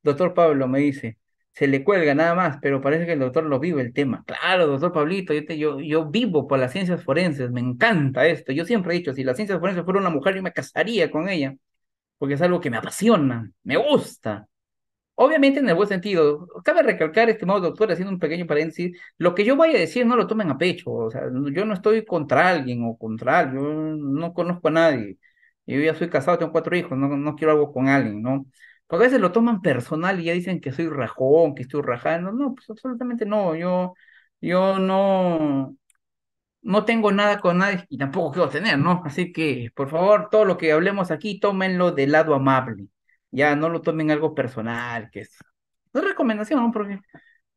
doctor Pablo me dice, se le cuelga nada más, pero parece que el doctor lo vive el tema. Claro, doctor Pablito, yo, yo, yo vivo por las ciencias forenses, me encanta esto. Yo siempre he dicho, si las ciencias forenses fuera una mujer, yo me casaría con ella, porque es algo que me apasiona, me gusta. Obviamente en el buen sentido. Cabe recalcar, estimado doctor, haciendo un pequeño paréntesis, lo que yo vaya a decir no lo tomen a pecho. O sea, yo no estoy contra alguien o contra Yo no conozco a nadie. Yo ya soy casado, tengo cuatro hijos, no, quiero algo con alguien, ¿no? Porque a veces lo toman personal y ya dicen que soy rajón, que estoy rajando. No, pues absolutamente no. Yo, yo no, no tengo nada con nadie y tampoco quiero tener, ¿no? Así que, por favor, todo lo que hablemos aquí, tómenlo del lado amable ya no lo tomen algo personal, que es es recomendación, ¿no? Porque,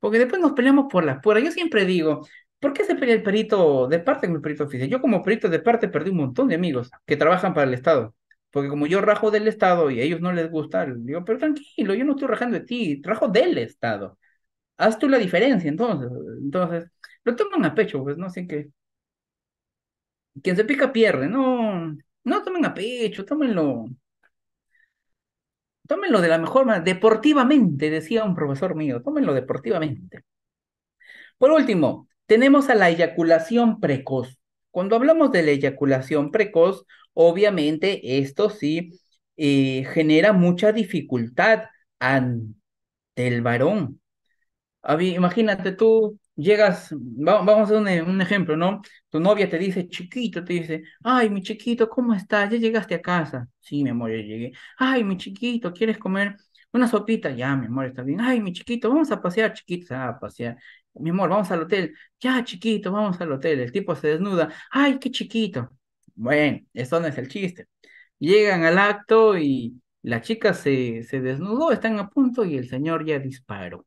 porque después nos peleamos por las puertas. Yo siempre digo, ¿por qué se pelea el perito de parte con el perito oficial? Yo como perito de parte perdí un montón de amigos que trabajan para el Estado. Porque como yo rajo del Estado y a ellos no les gusta, digo, pero tranquilo, yo no estoy rajando de ti, rajo del Estado. Haz tú la diferencia, entonces. Entonces, lo toman a pecho, pues, no sé que... Quien se pica pierde, no, no tomen a pecho, tómenlo tómenlo de la mejor manera, deportivamente, decía un profesor mío, tómenlo deportivamente. Por último, tenemos a la eyaculación precoz. Cuando hablamos de la eyaculación precoz, obviamente esto sí eh, genera mucha dificultad ante el varón. Imagínate tú, llegas, vamos a hacer un, ejemplo, ¿no? Tu novia te dice, chiquito, te dice, ay, mi chiquito, ¿cómo estás? Ya llegaste a casa. Sí, mi amor, ya llegué. Ay, mi chiquito, ¿quieres comer una sopita? Ya, mi amor, está bien. Ay, mi chiquito, vamos a pasear, chiquito, a ah, pasear. Mi amor, vamos al hotel. Ya, chiquito, vamos al hotel. El tipo se desnuda. Ay, qué chiquito. Bueno, eso no es el chiste. Llegan al acto y la chica se, se desnudó, están a punto y el señor ya disparó.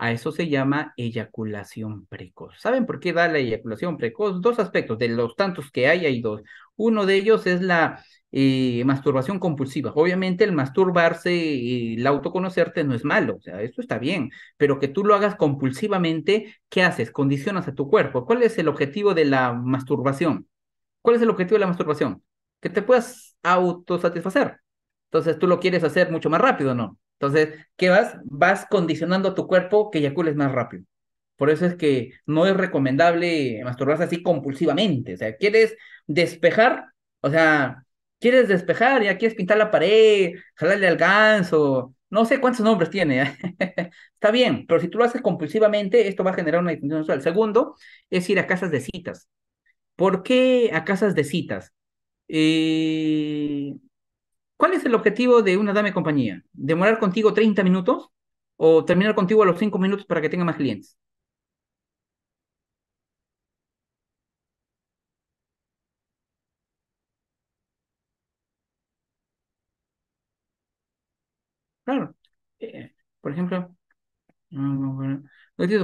A eso se llama eyaculación precoz. ¿Saben por qué da la eyaculación precoz? Dos aspectos, de los tantos que hay, hay dos. Uno de ellos es la eh, masturbación compulsiva. Obviamente el masturbarse y el autoconocerte no es malo, o sea, esto está bien, pero que tú lo hagas compulsivamente, ¿qué haces? Condicionas a tu cuerpo. ¿Cuál es el objetivo de la masturbación? ¿Cuál es el objetivo de la masturbación? Que te puedas autosatisfacer. Entonces tú lo quieres hacer mucho más rápido, ¿no? Entonces, ¿qué vas? Vas condicionando a tu cuerpo que eyacules más rápido. Por eso es que no es recomendable masturbarse así compulsivamente. O sea, quieres despejar, o sea, quieres despejar, ya quieres pintar la pared, jalarle al ganso, no sé cuántos nombres tiene. ¿eh? Está bien, pero si tú lo haces compulsivamente, esto va a generar una disfunción sexual. Segundo, es ir a casas de citas. ¿Por qué a casas de citas? Eh, ¿Cuál es el objetivo de una dame compañía? ¿Demorar contigo 30 minutos o terminar contigo a los 5 minutos para que tenga más clientes? Claro. Eh, por ejemplo, mm,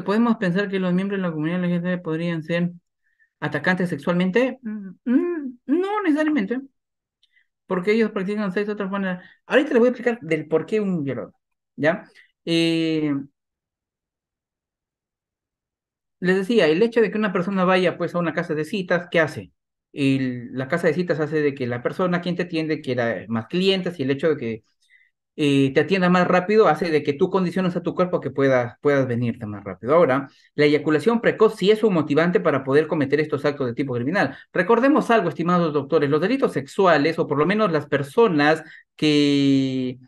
¿podemos pensar que los miembros de la comunidad LGBT podrían ser atacantes sexualmente? Mm, mm, no necesariamente porque ellos practican seis de otra Ahorita les voy a explicar del por qué un violón. ¿ya? Eh, les decía, el hecho de que una persona vaya pues a una casa de citas, ¿qué hace? El, la casa de citas hace de que la persona quien te atiende quiera más clientes y el hecho de que te atienda más rápido, hace de que tú condiciones a tu cuerpo que pueda, puedas venirte más rápido. Ahora, la eyaculación precoz sí es un motivante para poder cometer estos actos de tipo criminal. Recordemos algo, estimados doctores, los delitos sexuales, o por lo menos las personas que,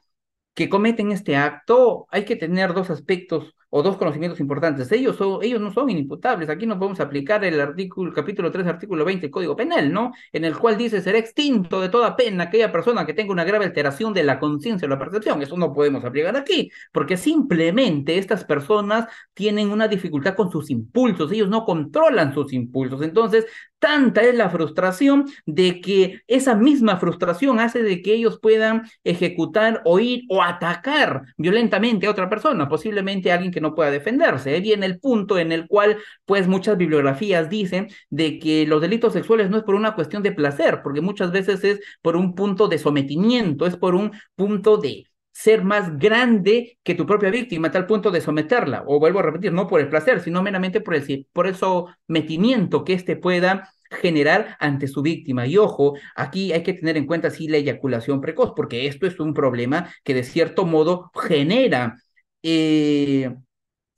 que cometen este acto, hay que tener dos aspectos o dos conocimientos importantes. Ellos, ellos no son inimputables. Aquí no podemos aplicar el artículo, capítulo 3, artículo 20 Código Penal, ¿no? En el cual dice será extinto de toda pena aquella persona que tenga una grave alteración de la conciencia o la percepción. Eso no podemos aplicar aquí, porque simplemente estas personas tienen una dificultad con sus impulsos, ellos no controlan sus impulsos. Entonces, Tanta es la frustración de que esa misma frustración hace de que ellos puedan ejecutar, oír o atacar violentamente a otra persona, posiblemente a alguien que no pueda defenderse. Ahí ¿eh? viene el punto en el cual, pues, muchas bibliografías dicen de que los delitos sexuales no es por una cuestión de placer, porque muchas veces es por un punto de sometimiento, es por un punto de ser más grande que tu propia víctima, a tal punto de someterla. O vuelvo a repetir, no por el placer, sino meramente por el, por eso sometimiento que éste pueda generar ante su víctima. Y ojo, aquí hay que tener en cuenta sí la eyaculación precoz, porque esto es un problema que de cierto modo genera eh,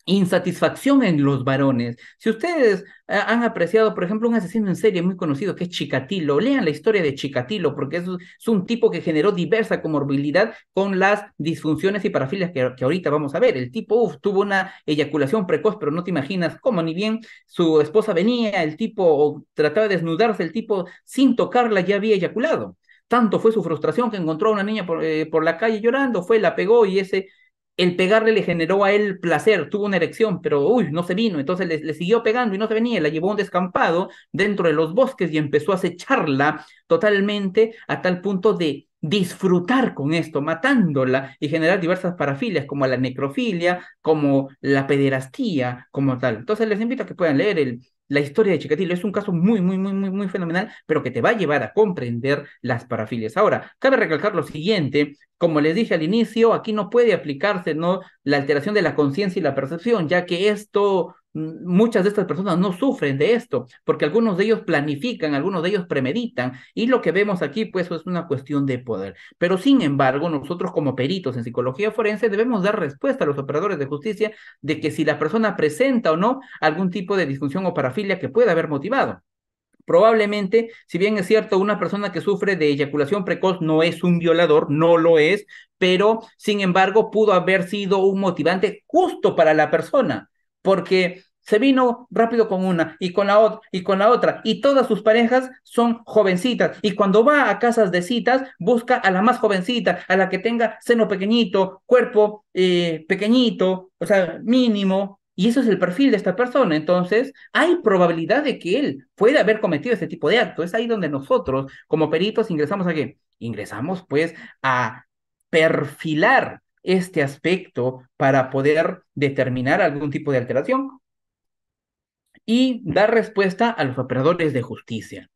insatisfacción en los varones. Si ustedes eh, han apreciado, por ejemplo, un asesino en serie muy conocido que es Chicatilo, lean la historia de Chicatilo porque es, un tipo que generó diversa comorbilidad con las disfunciones y parafilias que, ahorita vamos a ver. El tipo uff, tuvo una eyaculación precoz, pero no te imaginas cómo, ni bien su esposa venía, el tipo trataba de desnudarse, el tipo sin tocarla ya había eyaculado. Tanto fue su frustración que encontró a una niña por eh, la calle llorando, fue, la pegó y ese el pegarle le generó a él placer, tuvo una erección, pero uy, no se vino, entonces le, siguió pegando y no se venía, la llevó a un descampado dentro de los bosques y empezó a acecharla totalmente a tal punto de disfrutar con esto, matándola y generar diversas parafilias como la necrofilia, como la pederastía, como tal. Entonces les invito a que puedan leer el, la historia de Chikatilo. Es un caso muy, muy, muy, muy, muy fenomenal, pero que te va a llevar a comprender las parafilias. Ahora, cabe recalcar lo siguiente, como les dije al inicio, aquí no puede aplicarse ¿no? la alteración de la conciencia y la percepción, ya que esto Muchas de estas personas no sufren de esto, porque algunos de ellos planifican, algunos de ellos premeditan, y lo que vemos aquí, pues, es una cuestión de poder. Pero, sin embargo, nosotros como peritos en psicología forense debemos dar respuesta a los operadores de justicia de que si la persona presenta o no algún tipo de disfunción o parafilia que pueda haber motivado. Probablemente, si bien es cierto, una persona que sufre de eyaculación precoz no es un violador, no lo es, pero sin embargo pudo haber sido un motivante justo para la persona porque se vino rápido con una y con la otra y con la otra y todas sus parejas son jovencitas y cuando va a casas de citas busca a la más jovencita a la que tenga seno pequeñito cuerpo eh, pequeñito o sea mínimo y eso es el perfil de esta persona entonces hay probabilidad de que él pueda haber cometido ese tipo de acto es ahí donde nosotros como peritos ingresamos a qué ingresamos pues a perfilar este aspecto para poder determinar algún tipo de alteración y dar respuesta a los operadores de justicia.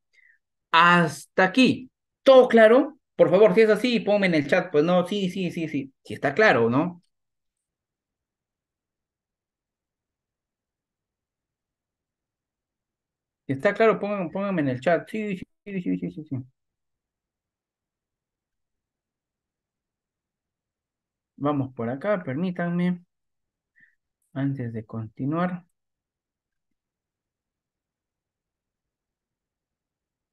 Hasta aquí, ¿todo claro? Por favor, si es así, póngame en el chat, pues no, sí, sí, sí, sí, si está claro, ¿no? está claro, pónganme en el chat, sí, sí, sí, sí, sí. sí. Vamos por acá, permítanme. Antes de continuar.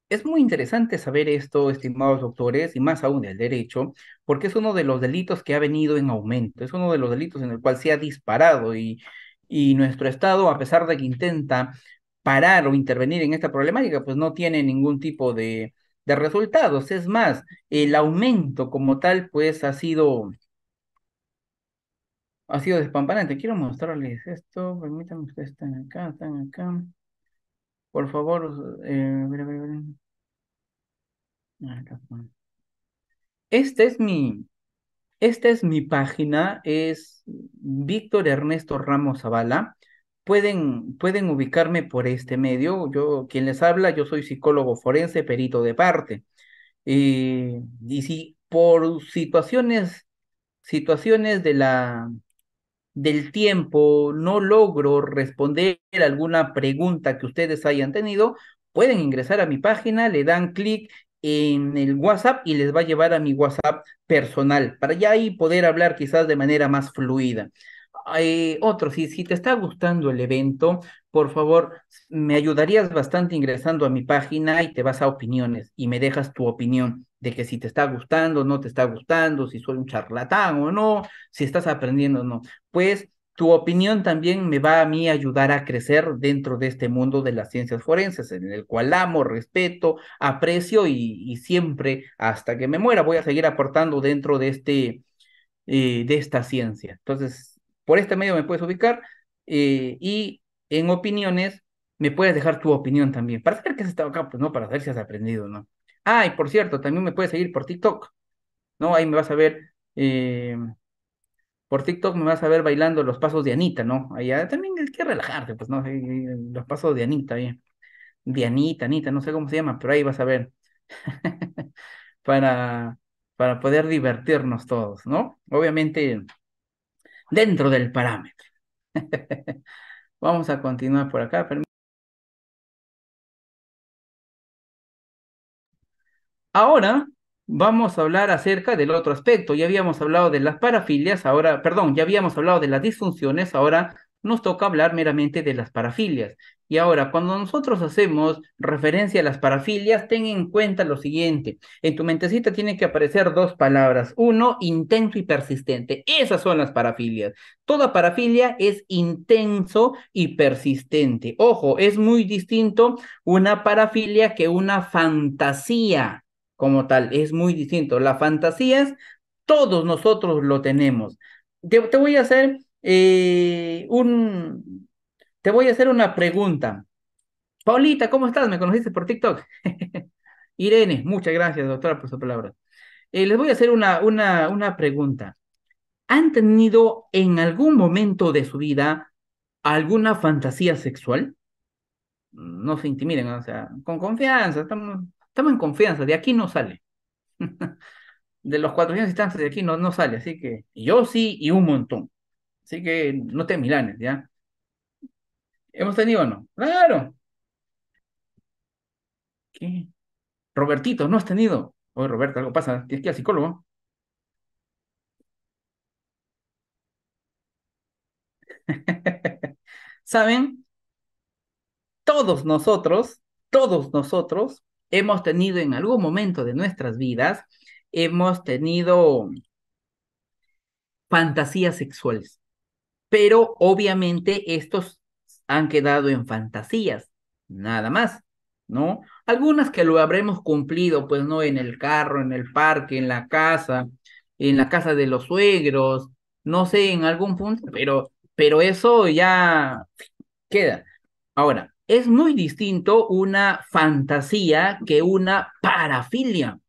Es muy interesante saber esto, estimados doctores, y más aún del derecho, porque es uno de los delitos que ha venido en aumento, es uno de los delitos en el cual se ha disparado y, y nuestro Estado, a pesar de que intenta parar o intervenir en esta problemática, pues no tiene ningún tipo de, de resultados. Es más, el aumento como tal, pues ha sido ha sido despampanante. Quiero mostrarles esto. Permítanme, ustedes están acá, están acá. Por favor, eh, ver, ver, ver. Ah, esta este es mi, esta es mi página, es Víctor Ernesto Ramos Zavala. Pueden, pueden ubicarme por este medio. Yo, quien les habla, yo soy psicólogo forense, perito de parte. Eh, y si por situaciones situaciones de la del tiempo no logro responder alguna pregunta que ustedes hayan tenido, pueden ingresar a mi página, le dan clic en el WhatsApp y les va a llevar a mi WhatsApp personal para ya ahí poder hablar quizás de manera más fluida. Eh, otro, si, si te está gustando el evento, por favor, me ayudarías bastante ingresando a mi página y te vas a opiniones y me dejas tu opinión de que si te está gustando, no te está gustando, si soy un charlatán o no, si estás aprendiendo o no. Pues tu opinión también me va a mí ayudar a crecer dentro de este mundo de las ciencias forenses, en el cual amo, respeto, aprecio y, siempre hasta que me muera voy a seguir aportando dentro de, este, eh, de esta ciencia. Entonces, por este medio me puedes ubicar eh, y en opiniones me puedes dejar tu opinión también, para saber que has estado acá, pues no, para saber si has aprendido, o ¿no? Ah, y por cierto, también me puedes seguir por TikTok, ¿no? Ahí me vas a ver, eh, por TikTok me vas a ver bailando los pasos de Anita, ¿no? Ahí ah, también hay que relajarte, pues, ¿no? Los pasos de Anita, bien. De Anita, Anita, no sé cómo se llama, pero ahí vas a ver. para, para poder divertirnos todos, ¿no? Obviamente, dentro del parámetro. Vamos a continuar por acá. Ahora vamos a hablar acerca del otro aspecto. Ya habíamos hablado de las parafilias, ahora, perdón, ya habíamos hablado de las disfunciones, ahora nos toca hablar meramente de las parafilias. Y ahora, cuando nosotros hacemos referencia a las parafilias, ten en cuenta lo siguiente. En tu mentecita tienen que aparecer dos palabras. Uno, intenso y persistente. Esas son las parafilias. Toda parafilia es intenso y persistente. Ojo, es muy distinto una parafilia que una fantasía como tal, es muy distinto. Las fantasías, todos nosotros lo tenemos. Te, voy a hacer eh, un, te voy a hacer una pregunta. Paulita, ¿cómo estás? ¿Me conociste por TikTok? Irene, muchas gracias, doctora, por su palabra. Eh, les voy a hacer una, una, una pregunta. ¿Han tenido en algún momento de su vida alguna fantasía sexual? No se intimiden, o sea, con confianza, estamos, Estamos en confianza, de aquí no sale. de los 400 instancias de aquí no, no sale, así que yo sí y un montón. Así que no te milanes, ¿ya? ¿Hemos tenido o no? Claro. ¿Qué? Robertito, ¿no has tenido? Oye, Roberto, algo pasa, tienes que ir al psicólogo. ¿Saben? Todos nosotros, todos nosotros hemos tenido en algún momento de nuestras vidas, hemos tenido fantasías sexuales, pero obviamente estos han quedado en fantasías, nada más, ¿no? Algunas que lo habremos cumplido, pues no, en el carro, en el parque, en la casa, en la casa de los suegros, no sé, en algún punto, pero, pero eso ya queda. Ahora, es muy distinto una fantasía que una parafilia.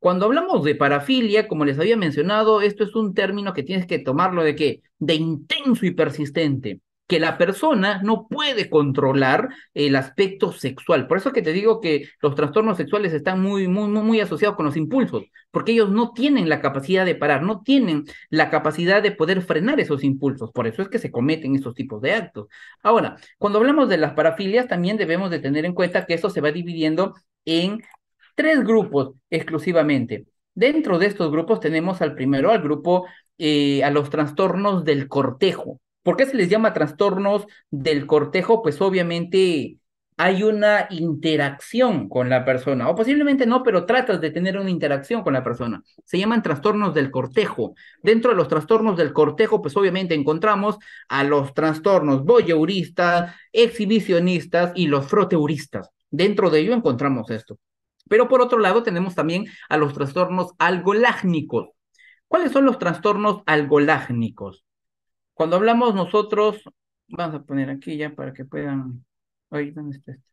Cuando hablamos de parafilia, como les había mencionado, esto es un término que tienes que tomarlo de qué? De intenso y persistente que la persona no puede controlar el aspecto sexual. Por eso es que te digo que los trastornos sexuales están muy, muy, muy, asociados con los impulsos, porque ellos no tienen la capacidad de parar, no tienen la capacidad de poder frenar esos impulsos. Por eso es que se cometen esos tipos de actos. Ahora, cuando hablamos de las parafilias, también debemos de tener en cuenta que esto se va dividiendo en tres grupos exclusivamente. Dentro de estos grupos tenemos al primero, al grupo, eh, a los trastornos del cortejo. ¿Por qué se les llama trastornos del cortejo? Pues obviamente hay una interacción con la persona, o posiblemente no, pero tratas de tener una interacción con la persona. Se llaman trastornos del cortejo. Dentro de los trastornos del cortejo, pues obviamente encontramos a los trastornos voyeuristas, exhibicionistas y los froteuristas. Dentro de ello encontramos esto. Pero por otro lado tenemos también a los trastornos algolágnicos. ¿Cuáles son los trastornos algolágnicos? Cuando hablamos nosotros, vamos a poner aquí ya para que puedan. Ay, ¿dónde está este?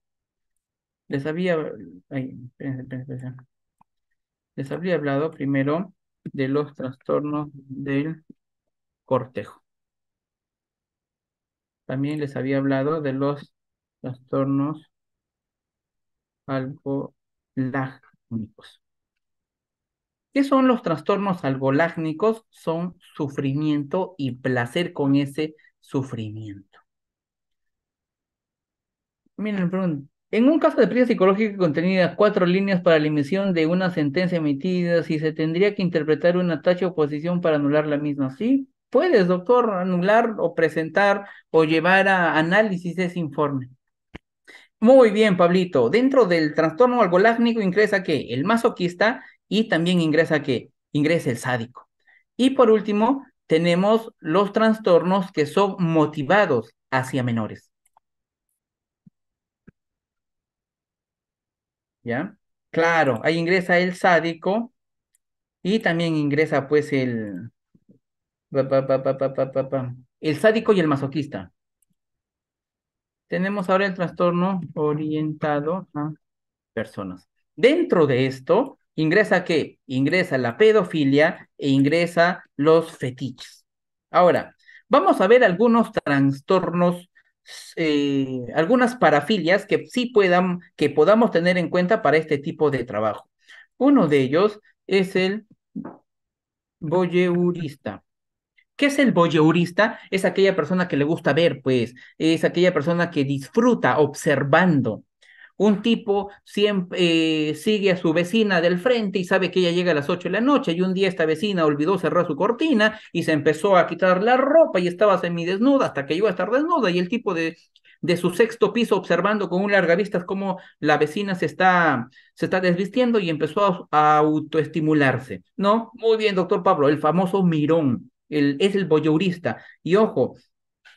Les había. espérense, espérense, Les había hablado primero de los trastornos del cortejo. También les había hablado de los trastornos alcoholámicos. ¿Qué son los trastornos algolágnicos Son sufrimiento y placer con ese sufrimiento. Miren, en un caso de prisa psicológica contenida cuatro líneas para la emisión de una sentencia emitida, si se tendría que interpretar una tacha o posición para anular la misma, sí, puedes, doctor, anular o presentar o llevar a análisis ese informe. Muy bien, Pablito. Dentro del trastorno algolágnico ingresa que el masoquista y también ingresa que ingresa el sádico. Y por último, tenemos los trastornos que son motivados hacia menores. ¿Ya? Claro, ahí ingresa el sádico y también ingresa pues el el sádico y el masoquista. Tenemos ahora el trastorno orientado a personas. Dentro de esto Ingresa qué? Ingresa la pedofilia e ingresa los fetiches. Ahora, vamos a ver algunos trastornos, eh, algunas parafilias que sí puedan, que podamos tener en cuenta para este tipo de trabajo. Uno de ellos es el voyeurista. ¿Qué es el voyeurista? Es aquella persona que le gusta ver, pues, es aquella persona que disfruta observando. Un tipo siempre eh, sigue a su vecina del frente y sabe que ella llega a las ocho de la noche y un día esta vecina olvidó cerrar su cortina y se empezó a quitar la ropa y estaba semidesnuda hasta que iba a estar desnuda y el tipo de, de su sexto piso observando con un larga vista cómo la vecina se está, se está desvistiendo y empezó a, autoestimularse. ¿No? Muy bien, doctor Pablo, el famoso mirón, es el boyurista. Y ojo,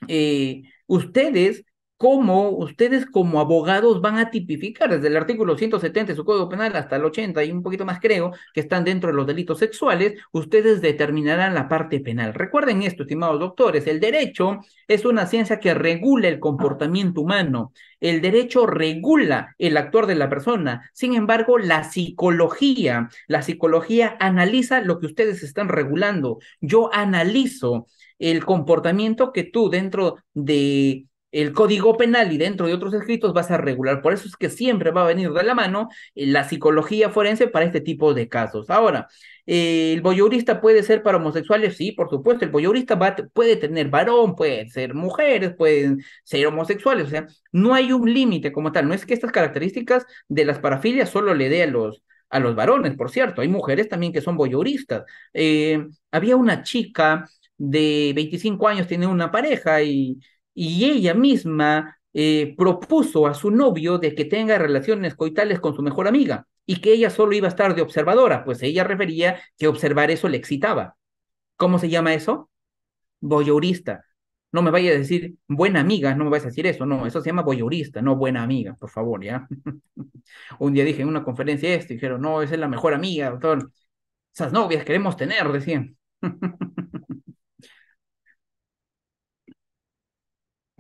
eh, ustedes cómo ustedes como abogados van a tipificar desde el artículo 170 de su Código Penal hasta el 80 y un poquito más creo que están dentro de los delitos sexuales, ustedes determinarán la parte penal. Recuerden esto, estimados doctores, el derecho es una ciencia que regula el comportamiento humano, el derecho regula el actuar de la persona, sin embargo, la psicología, la psicología analiza lo que ustedes están regulando. Yo analizo el comportamiento que tú dentro de el Código Penal y dentro de otros escritos vas a regular. Por eso es que siempre va a venir de la mano eh, la psicología forense para este tipo de casos. Ahora, eh, ¿el boyurista puede ser para homosexuales? Sí, por supuesto. El boyurista puede tener varón, pueden ser mujeres, pueden ser homosexuales. O sea, no hay un límite como tal. No es que estas características de las parafilias solo le dé a los, a los varones, por cierto. Hay mujeres también que son boyuristas. Eh, había una chica de 25 años, tiene una pareja y y ella misma eh, propuso a su novio de que tenga relaciones coitales con su mejor amiga y que ella solo iba a estar de observadora, pues ella refería que observar eso le excitaba. ¿Cómo se llama eso? Voyeurista. No me vaya a decir buena amiga, no me vayas a decir eso, no, eso se llama voyeurista, no buena amiga, por favor, ¿ya? Un día dije en una conferencia esto, dijeron, no, esa es la mejor amiga, doctor. Esas novias queremos tener, decían.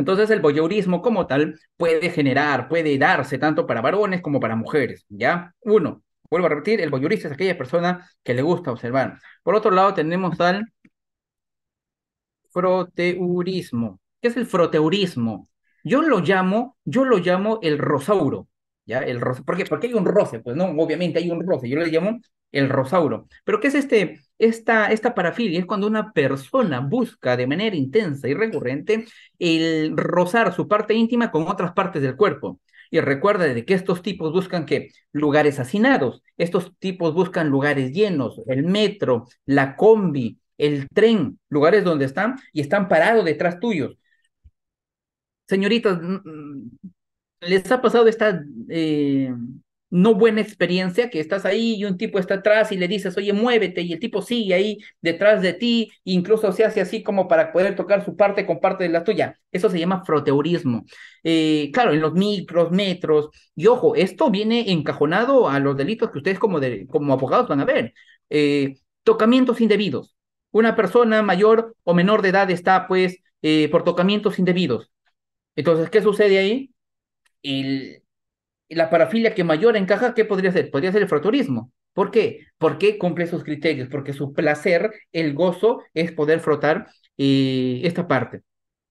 Entonces el voyeurismo como tal puede generar, puede darse tanto para varones como para mujeres, ¿ya? Uno, vuelvo a repetir, el voyeurista es aquella persona que le gusta observar. Por otro lado tenemos al froteurismo. ¿Qué es el froteurismo? Yo lo llamo, yo lo llamo el rosauro, ¿ya? El ¿Por qué? Porque hay un roce, pues no, obviamente hay un roce, yo le llamo el rosauro. Pero ¿qué es este esta, parafilia es cuando una persona busca de manera intensa y recurrente el rozar su parte íntima con otras partes del cuerpo. Y recuerda de que estos tipos buscan que lugares hacinados, estos tipos buscan lugares llenos, el metro, la combi, el tren, lugares donde están y están parados detrás tuyos. Señoritas, mm, mm, ¿les ha pasado esta eh, no buena experiencia que estás ahí y un tipo está atrás y le dices, oye, muévete y el tipo sigue ahí detrás de ti, incluso se hace así como para poder tocar su parte con parte de la tuya. Eso se llama froteurismo. Eh, claro, en los micros, metros, y ojo, esto viene encajonado a los delitos que ustedes como, de, como abogados van a ver. Eh, tocamientos indebidos. Una persona mayor o menor de edad está pues eh, por tocamientos indebidos. Entonces, ¿qué sucede ahí? El, la parafilia que mayor encaja, ¿qué podría ser? Podría ser el froturismo. ¿Por qué? Porque cumple sus criterios, porque su placer, el gozo, es poder frotar eh, esta parte.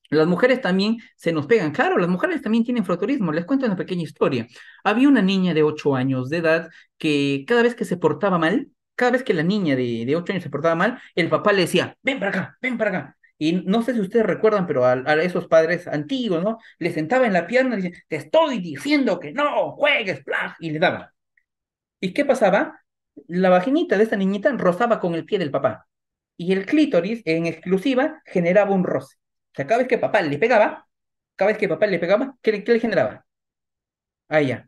Las mujeres también se nos pegan. Claro, las mujeres también tienen froturismo. Les cuento una pequeña historia. Había una niña de 8 años de edad que cada vez que se portaba mal, cada vez que la niña de, de 8 años se portaba mal, el papá le decía, ven para acá, ven para acá. Y no sé si ustedes recuerdan, pero a, esos padres antiguos, ¿no? Le sentaba en la pierna y decía, te estoy diciendo que no, juegues, bla, y le daba. ¿Y qué pasaba? La vaginita de esa niñita rozaba con el pie del papá. Y el clítoris, en exclusiva, generaba un roce. O sea, cada vez que papá le pegaba, cada vez que papá le pegaba, ¿qué le, generaba? ahí ya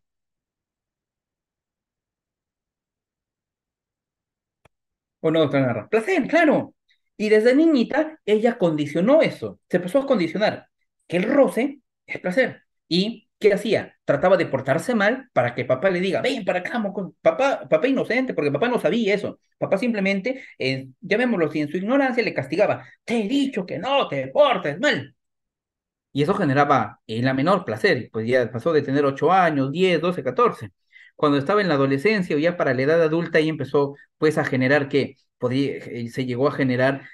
¿O no, otra Placer, claro. Y desde niñita ella condicionó eso, se empezó a condicionar que el roce es placer. ¿Y qué hacía? Trataba de portarse mal para que papá le diga, ven para acá, papá, papá inocente, porque papá no sabía eso. Papá simplemente, eh, llamémoslo así, en su ignorancia le castigaba, te he dicho que no te portes mal. Y eso generaba en eh, la menor placer, pues ya pasó de tener 8 años, 10, 12, 14 cuando estaba en la adolescencia o ya para la edad adulta y empezó pues a generar que eh, se llegó a generar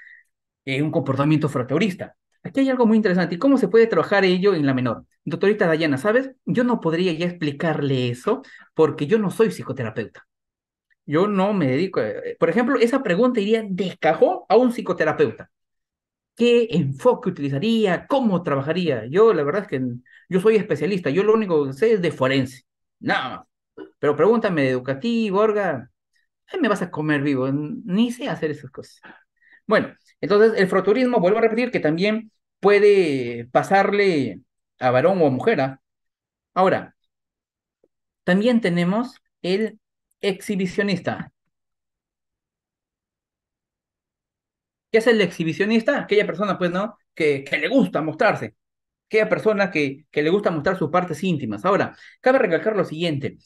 eh, un comportamiento frateurista Aquí hay algo muy interesante. ¿Y cómo se puede trabajar ello en la menor? Doctorita Dayana, ¿sabes? Yo no podría ya explicarle eso porque yo no soy psicoterapeuta. Yo no me dedico. Eh, por ejemplo, esa pregunta iría de cajón a un psicoterapeuta. ¿Qué enfoque utilizaría? ¿Cómo trabajaría? Yo, la verdad es que yo soy especialista. Yo lo único que sé es de forense. Nada más. Pero pregúntame educativo, orga, me vas a comer vivo, ni sé hacer esas cosas. Bueno, entonces el froturismo, vuelvo a repetir, que también puede pasarle a varón o a mujer. ¿ah? Ahora, también tenemos el exhibicionista. ¿Qué es el exhibicionista? Aquella persona, pues, ¿no? que le gusta mostrarse aquella persona que, que le gusta mostrar sus partes íntimas. Ahora, cabe recalcar lo siguiente.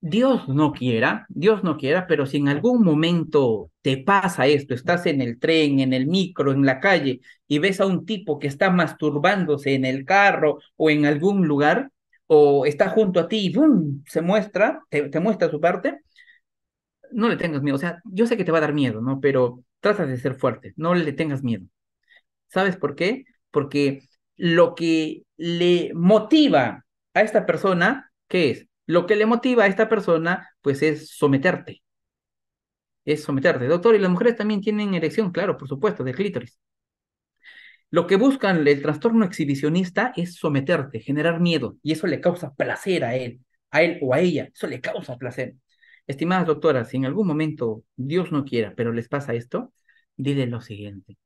Dios no quiera, Dios no quiera, pero si en algún momento te pasa esto, estás en el tren, en el micro, en la calle y ves a un tipo que está masturbándose en el carro o en algún lugar, o está junto a ti y ¡bum! se muestra, te, te muestra su parte, no le tengas miedo. O sea, yo sé que te va a dar miedo, ¿no? Pero trata de ser fuerte, no le tengas miedo. ¿Sabes por qué? Porque lo que le motiva a esta persona, ¿qué es? Lo que le motiva a esta persona, pues es someterte. Es someterte. Doctor, ¿y las mujeres también tienen erección? Claro, por supuesto, de clítoris. Lo que buscan el trastorno exhibicionista es someterte, generar miedo, y eso le causa placer a él, a él o a ella, eso le causa placer. Estimadas doctoras, si en algún momento Dios no quiera, pero les pasa esto, dile lo siguiente.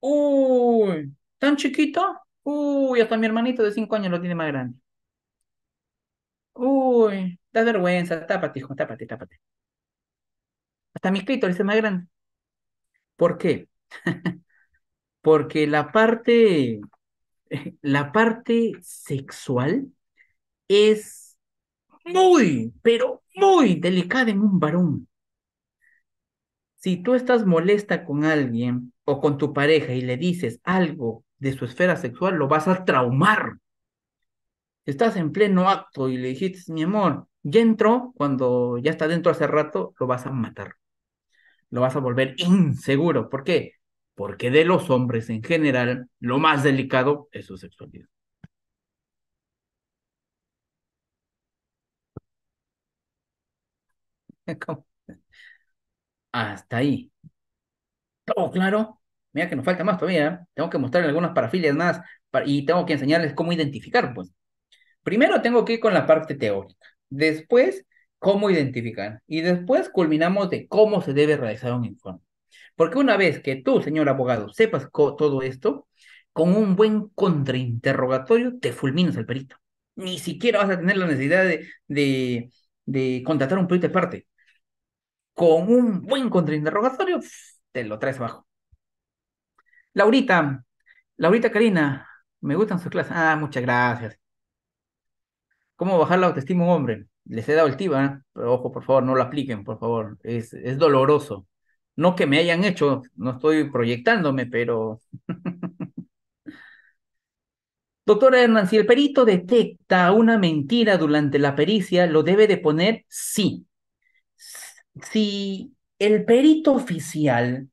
Uy, tan chiquito, uy, hasta mi hermanito de cinco años lo tiene más grande. Uy, da vergüenza, tápate, hijo, tápate, tápate. Hasta mi lo dice más grande. ¿Por qué? Porque la parte, la parte sexual es muy, pero muy delicada en un varón. Si tú estás molesta con alguien, o con tu pareja y le dices algo de su esfera sexual, lo vas a traumar. Estás en pleno acto y le dijiste, mi amor, ya entro, cuando ya está dentro hace rato, lo vas a matar. Lo vas a volver inseguro. ¿Por qué? Porque de los hombres en general, lo más delicado es su sexualidad. Hasta ahí todo oh, claro, mira que nos falta más todavía, ¿eh? tengo que mostrarles algunas parafilias más y tengo que enseñarles cómo identificar, pues. Primero tengo que ir con la parte teórica, después cómo identificar y después culminamos de cómo se debe realizar un informe. Porque una vez que tú, señor abogado, sepas todo esto, con un buen contrainterrogatorio te fulminas el perito. Ni siquiera vas a tener la necesidad de, de, de contratar un perito de parte. Con un buen contrainterrogatorio, te lo traes abajo. Laurita, Laurita Karina, me gustan sus clases. Ah, muchas gracias. ¿Cómo bajar la autoestima a un hombre? Les he dado el tiba, ¿ah? pero ojo, por favor, no lo apliquen, por favor. Es, es doloroso. No que me hayan hecho, no estoy proyectándome, pero. Doctora Hernán, si el perito detecta una mentira durante la pericia, ¿lo debe de poner? Sí. Sí el perito oficial,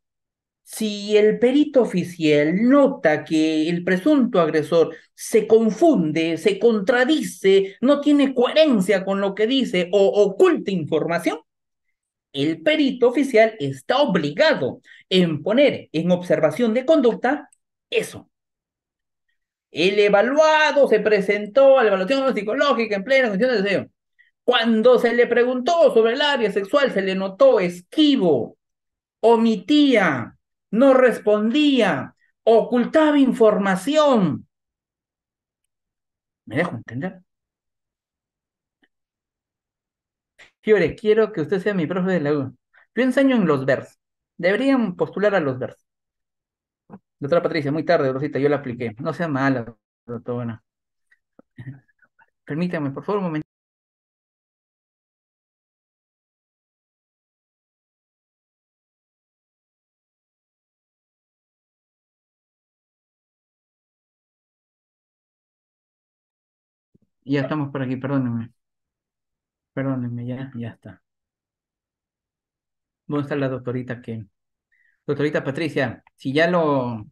si el perito oficial nota que el presunto agresor se confunde, se contradice, no tiene coherencia con lo que dice o oculta información, el perito oficial está obligado en poner en observación de conducta eso. El evaluado se presentó a la evaluación psicológica en plena condición de deseo. Cuando se le preguntó sobre el área sexual, se le notó esquivo, omitía, no respondía, ocultaba información. ¿Me dejo entender? Fiore, quiero que usted sea mi profe de la U. Yo enseño en los vers. Deberían postular a los vers. Doctora Patricia, muy tarde, Rosita, yo la apliqué. No sea mala, doctora. Permítame, por favor, un momento. ya estamos por aquí, perdónenme. Perdónenme, ya, ya está. ¿Dónde está la doctorita que... Doctorita Patricia, si ya lo...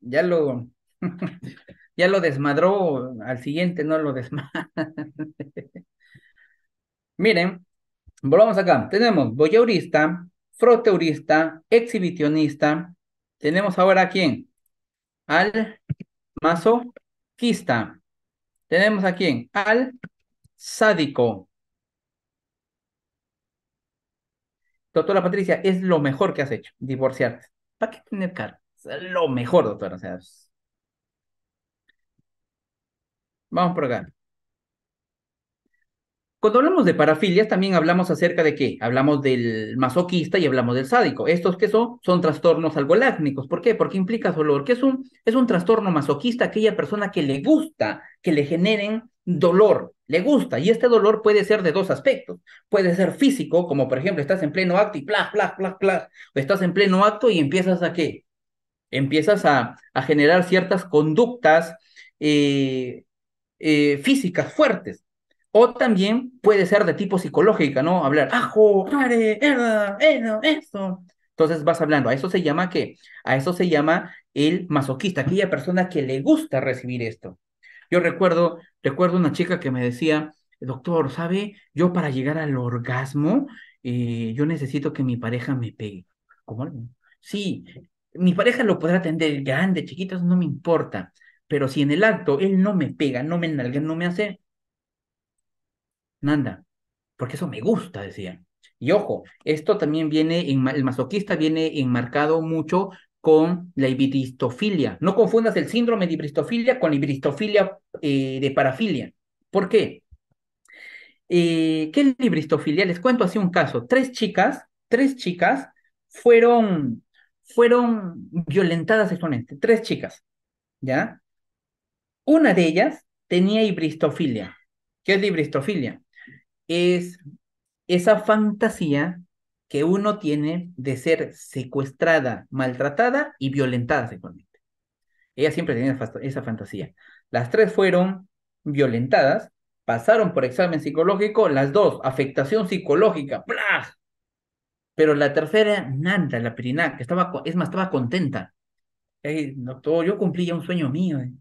Ya lo... ya lo desmadró, al siguiente no lo desmadró. Miren, volvamos acá. Tenemos boyeurista, froteurista, exhibicionista. Tenemos ahora a quién? Al masoquista. Tenemos a quién? Al sádico. Doctora Patricia, es lo mejor que has hecho, divorciarte. ¿Para qué tener cargo? lo mejor, doctora. vamos por acá. Cuando hablamos de parafilias, también hablamos acerca de qué? Hablamos del masoquista y hablamos del sádico. Estos que son, son trastornos algolácnicos. ¿Por qué? Porque implica dolor, que es un, es un trastorno masoquista, aquella persona que le gusta que le generen dolor, le gusta. Y este dolor puede ser de dos aspectos. Puede ser físico, como por ejemplo estás en pleno acto y plas, plas, plas, plas. O estás en pleno acto y empiezas a qué? Empiezas a, generar ciertas conductas eh, eh, físicas fuertes o también puede ser de tipo psicológica, ¿no? Hablar, ajo, are, erda, eso. Entonces vas hablando. A eso se llama qué? A eso se llama el masoquista, aquella persona que le gusta recibir esto. Yo recuerdo, recuerdo una chica que me decía, doctor, ¿sabe? Yo para llegar al orgasmo, eh, yo necesito que mi pareja me pegue. ¿Cómo? Sí, mi pareja lo podrá atender grande, chiquito, no me importa. Pero si en el acto él no me pega, no me enalga, no me hace, Nanda, porque eso me gusta, decía. Y ojo, esto también viene, en, el masoquista viene enmarcado mucho con la ibristofilia. No confundas el síndrome de ibristofilia con la ibristofilia eh, de parafilia. ¿Por qué? Eh, ¿Qué es la ibristofilia? Les cuento así un caso. Tres chicas, tres chicas fueron, fueron violentadas sexualmente. Tres chicas, ¿ya? Una de ellas tenía ibristofilia. ¿Qué es la ibristofilia? es esa fantasía que uno tiene de ser secuestrada, maltratada y violentada sexualmente. Ella siempre tenía esa fantasía. Las tres fueron violentadas, pasaron por examen psicológico, las dos, afectación psicológica, ¡plas! Pero la tercera, Nanda, la que estaba, es más, estaba contenta. doctor, yo cumplí un sueño mío. Eh.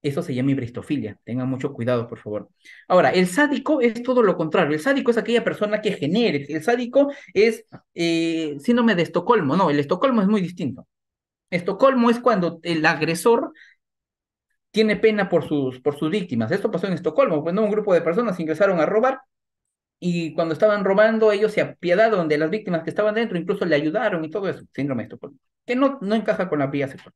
Eso se llama ibristofilia. Tengan mucho cuidado, por favor. Ahora, el sádico es todo lo contrario. El sádico es aquella persona que genere. El sádico es eh, síndrome de Estocolmo. No, el Estocolmo es muy distinto. Estocolmo es cuando el agresor tiene pena por sus, por sus víctimas. Esto pasó en Estocolmo, cuando pues, un grupo de personas ingresaron a robar y cuando estaban robando ellos se apiadaron de las víctimas que estaban dentro, incluso le ayudaron y todo eso. Síndrome de Estocolmo, que no, no encaja con la vía sexual.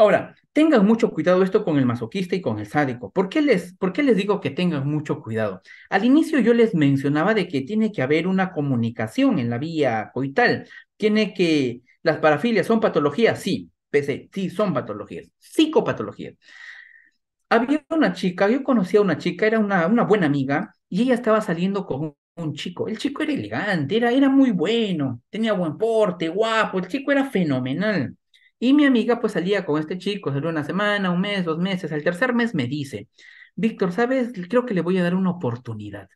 Ahora, tengan mucho cuidado esto con el masoquista y con el sádico. ¿Por qué, les, ¿Por qué les digo que tengan mucho cuidado? Al inicio yo les mencionaba de que tiene que haber una comunicación en la vía coital. Tiene que... ¿Las parafilias son patologías? Sí, pese, sí, son patologías, psicopatologías. Había una chica, yo conocía a una chica, era una, buena amiga, y ella estaba saliendo con un, chico. El chico era elegante, era muy bueno, tenía buen porte, guapo, el chico era fenomenal. Y mi amiga pues salía con este chico, salió una semana, un mes, dos meses, al tercer mes me dice, Víctor, ¿sabes? Creo que le voy a dar una oportunidad.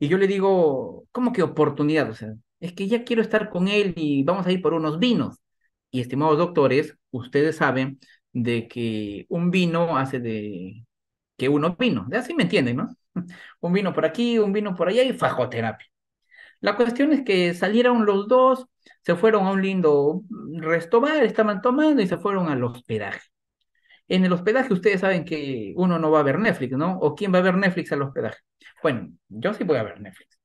Y yo le digo, ¿cómo que oportunidad? O sea, es que ya quiero estar con él y vamos a ir por unos vinos. Y estimados doctores, ustedes saben de que un vino hace de que uno vino, de así me entienden, ¿no? Un vino por aquí, un vino por allá y fajoterapia. La cuestión es que salieron los dos, se fueron a un lindo restobar, estaban tomando y se fueron al hospedaje. En el hospedaje ustedes saben que uno no va a ver Netflix, ¿no? ¿O quién va a ver Netflix al hospedaje? Bueno, yo sí voy a ver Netflix.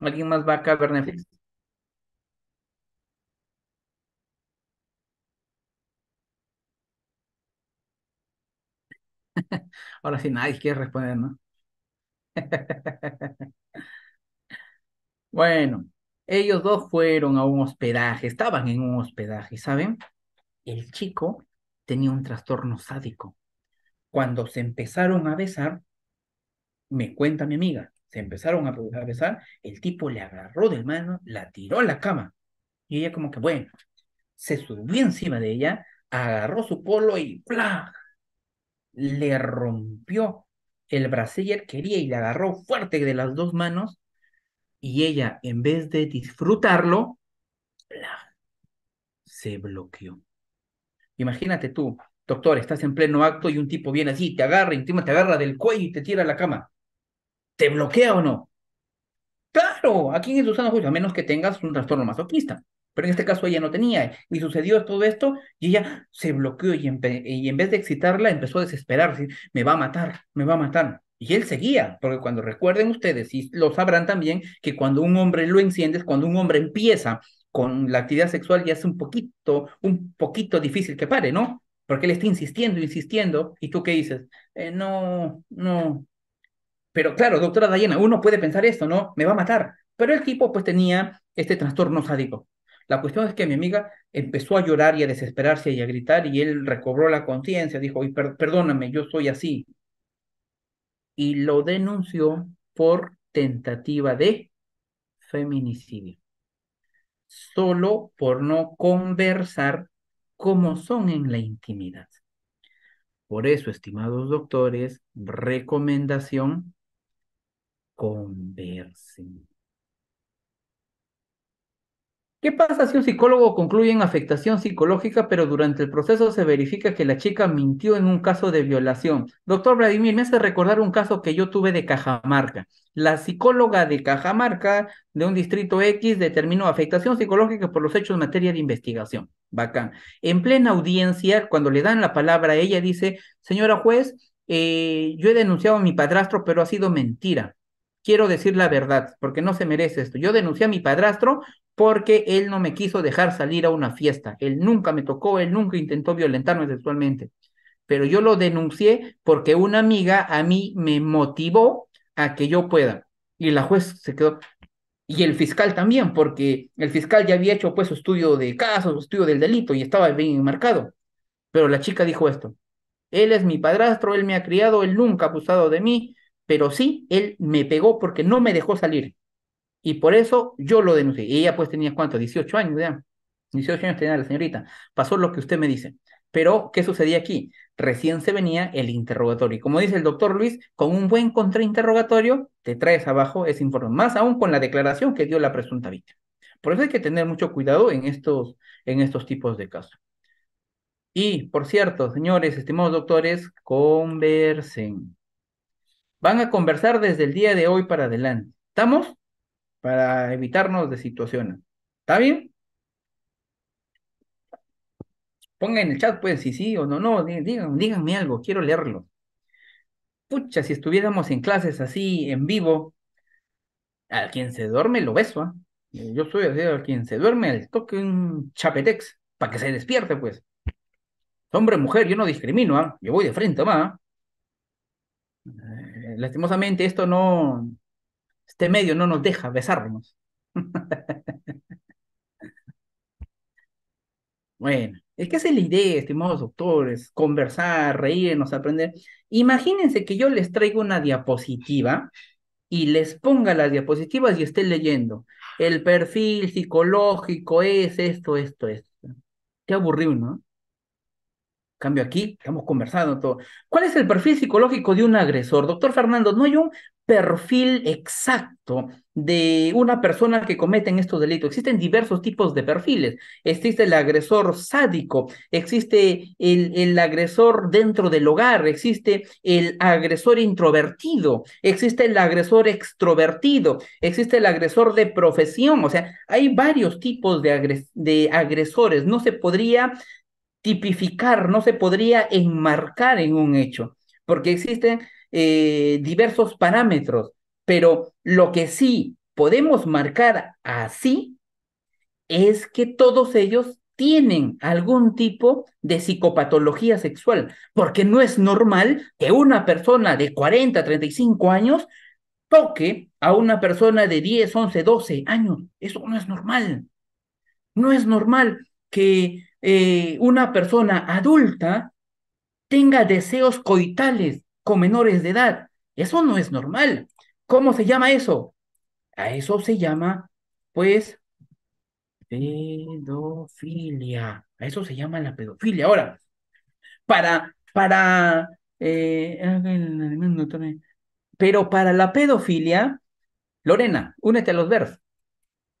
¿Alguien más va acá a ver Netflix? Ahora sí nadie quiere responder, ¿no? Bueno, ellos dos fueron a un hospedaje, estaban en un hospedaje, ¿saben? El chico tenía un trastorno sádico. Cuando se empezaron a besar, me cuenta mi amiga, se empezaron a besar, el tipo le agarró de mano, la tiró a la cama. Y ella como que, bueno, se subió encima de ella, agarró su polo y ¡plá! Le rompió el brasier quería y le agarró fuerte de las dos manos y ella, en vez de disfrutarlo, se bloqueó. Imagínate tú, doctor, estás en pleno acto y un tipo viene así, te agarra, encima te agarra del cuello y te tira a la cama. ¿Te bloquea o no? Claro, aquí en Susana Juicio, a menos que tengas un trastorno masoquista. Pero en este caso ella no tenía, y sucedió todo esto, y ella se bloqueó, y, y en vez de excitarla, empezó a desesperarse, me va a matar, me va a matar. Y él seguía, porque cuando recuerden ustedes, y lo sabrán también, que cuando un hombre lo enciendes, cuando un hombre empieza con la actividad sexual, ya es un poquito, un poquito difícil que pare, ¿no? Porque él está insistiendo, insistiendo, y tú qué dices, eh, no, no. Pero claro, doctora Dayana, uno puede pensar esto, ¿no? Me va a matar. Pero el tipo pues tenía este trastorno sádico. La cuestión es que mi amiga empezó a llorar y a desesperarse y a gritar y él recobró la conciencia, dijo, perdóname, yo soy así, y lo denunció por tentativa de feminicidio, solo por no conversar como son en la intimidad. Por eso, estimados doctores, recomendación, conversen. ¿Qué pasa si un psicólogo concluye en afectación psicológica, pero durante el proceso se verifica que la chica mintió en un caso de violación? Doctor Vladimir, me hace recordar un caso que yo tuve de Cajamarca. La psicóloga de Cajamarca, de un distrito X, determinó afectación psicológica por los hechos en materia de investigación. Bacán. En plena audiencia, cuando le dan la palabra, ella dice, señora juez, eh, yo he denunciado a mi padrastro, pero ha sido mentira quiero decir la verdad, porque no se merece esto. Yo denuncié a mi padrastro porque él no me quiso dejar salir a una fiesta. Él nunca me tocó, él nunca intentó violentarme sexualmente. Pero yo lo denuncié porque una amiga a mí me motivó a que yo pueda. Y la juez se quedó. Y el fiscal también, porque el fiscal ya había hecho pues su estudio de casos, su estudio del delito y estaba bien enmarcado. Pero la chica dijo esto. Él es mi padrastro, él me ha criado, él nunca ha abusado de mí, pero sí, él me pegó porque no me dejó salir. Y por eso yo lo denuncié. Y ella pues tenía cuánto, 18 años, ya. 18 años tenía la señorita. Pasó lo que usted me dice. Pero, ¿qué sucedía aquí? Recién se venía el interrogatorio. Y como dice el doctor Luis, con un buen contrainterrogatorio te traes abajo ese informe, más aún con la declaración que dio la presunta víctima. Por eso hay que tener mucho cuidado en estos, en estos tipos de casos. Y, por cierto, señores, estimados doctores, conversen. Van a conversar desde el día de hoy para adelante. ¿Estamos? para evitarnos de situaciones. ¿Está bien? Pongan en el chat, pues, si sí o no, no, díganme algo, quiero leerlo. Pucha, si estuviéramos en clases así, en vivo, al quien se duerme lo beso, ¿ah? eh, Yo soy así, al quien se duerme, al toque un chapetex, para que se despierte, pues. Hombre, mujer, yo no discrimino, ¿ah? Yo voy de frente, más. Eh, lastimosamente esto no, este medio no nos deja besarnos. bueno, es que es la idea, estimados doctores, conversar, reírnos, aprender. Imagínense que yo les traigo una diapositiva y les ponga las diapositivas y esté leyendo. El perfil psicológico es esto, esto, esto. Qué aburrido, ¿no? Cambio aquí, estamos conversando todo. ¿Cuál es el perfil psicológico de un agresor? Doctor Fernando, ¿no hay un perfil exacto de una persona que cometen estos delitos. Existen diversos tipos de perfiles. Existe el agresor sádico, existe el, el, agresor dentro del hogar, existe el agresor introvertido, existe el agresor extrovertido, existe el agresor de profesión. O sea, hay varios tipos de, de agresores. No se podría tipificar, no se podría enmarcar en un hecho, porque existen eh, diversos parámetros, pero lo que sí podemos marcar así es que todos ellos tienen algún tipo de psicopatología sexual, porque no es normal que una persona de 40, 35 años toque a una persona de 10, 11, 12 años. Eso no es normal. No es normal que eh, una persona adulta tenga deseos coitales con menores de edad. Eso no es normal. ¿Cómo se llama eso? A eso se llama, pues, pedofilia. A eso se llama la pedofilia. Ahora, para, para, eh, pero para la pedofilia, Lorena, únete a los versos,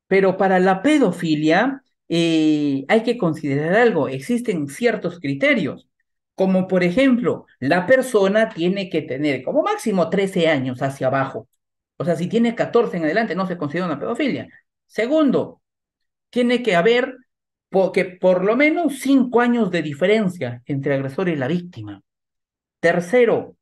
Pero para la pedofilia eh, hay que considerar algo, existen ciertos criterios. Como por ejemplo, la persona tiene que tener como máximo 13 años hacia abajo. O sea, si tiene 14 en adelante, no se considera una pedofilia. Segundo, tiene que haber porque por lo menos cinco años de diferencia entre agresor y la víctima. Tercero,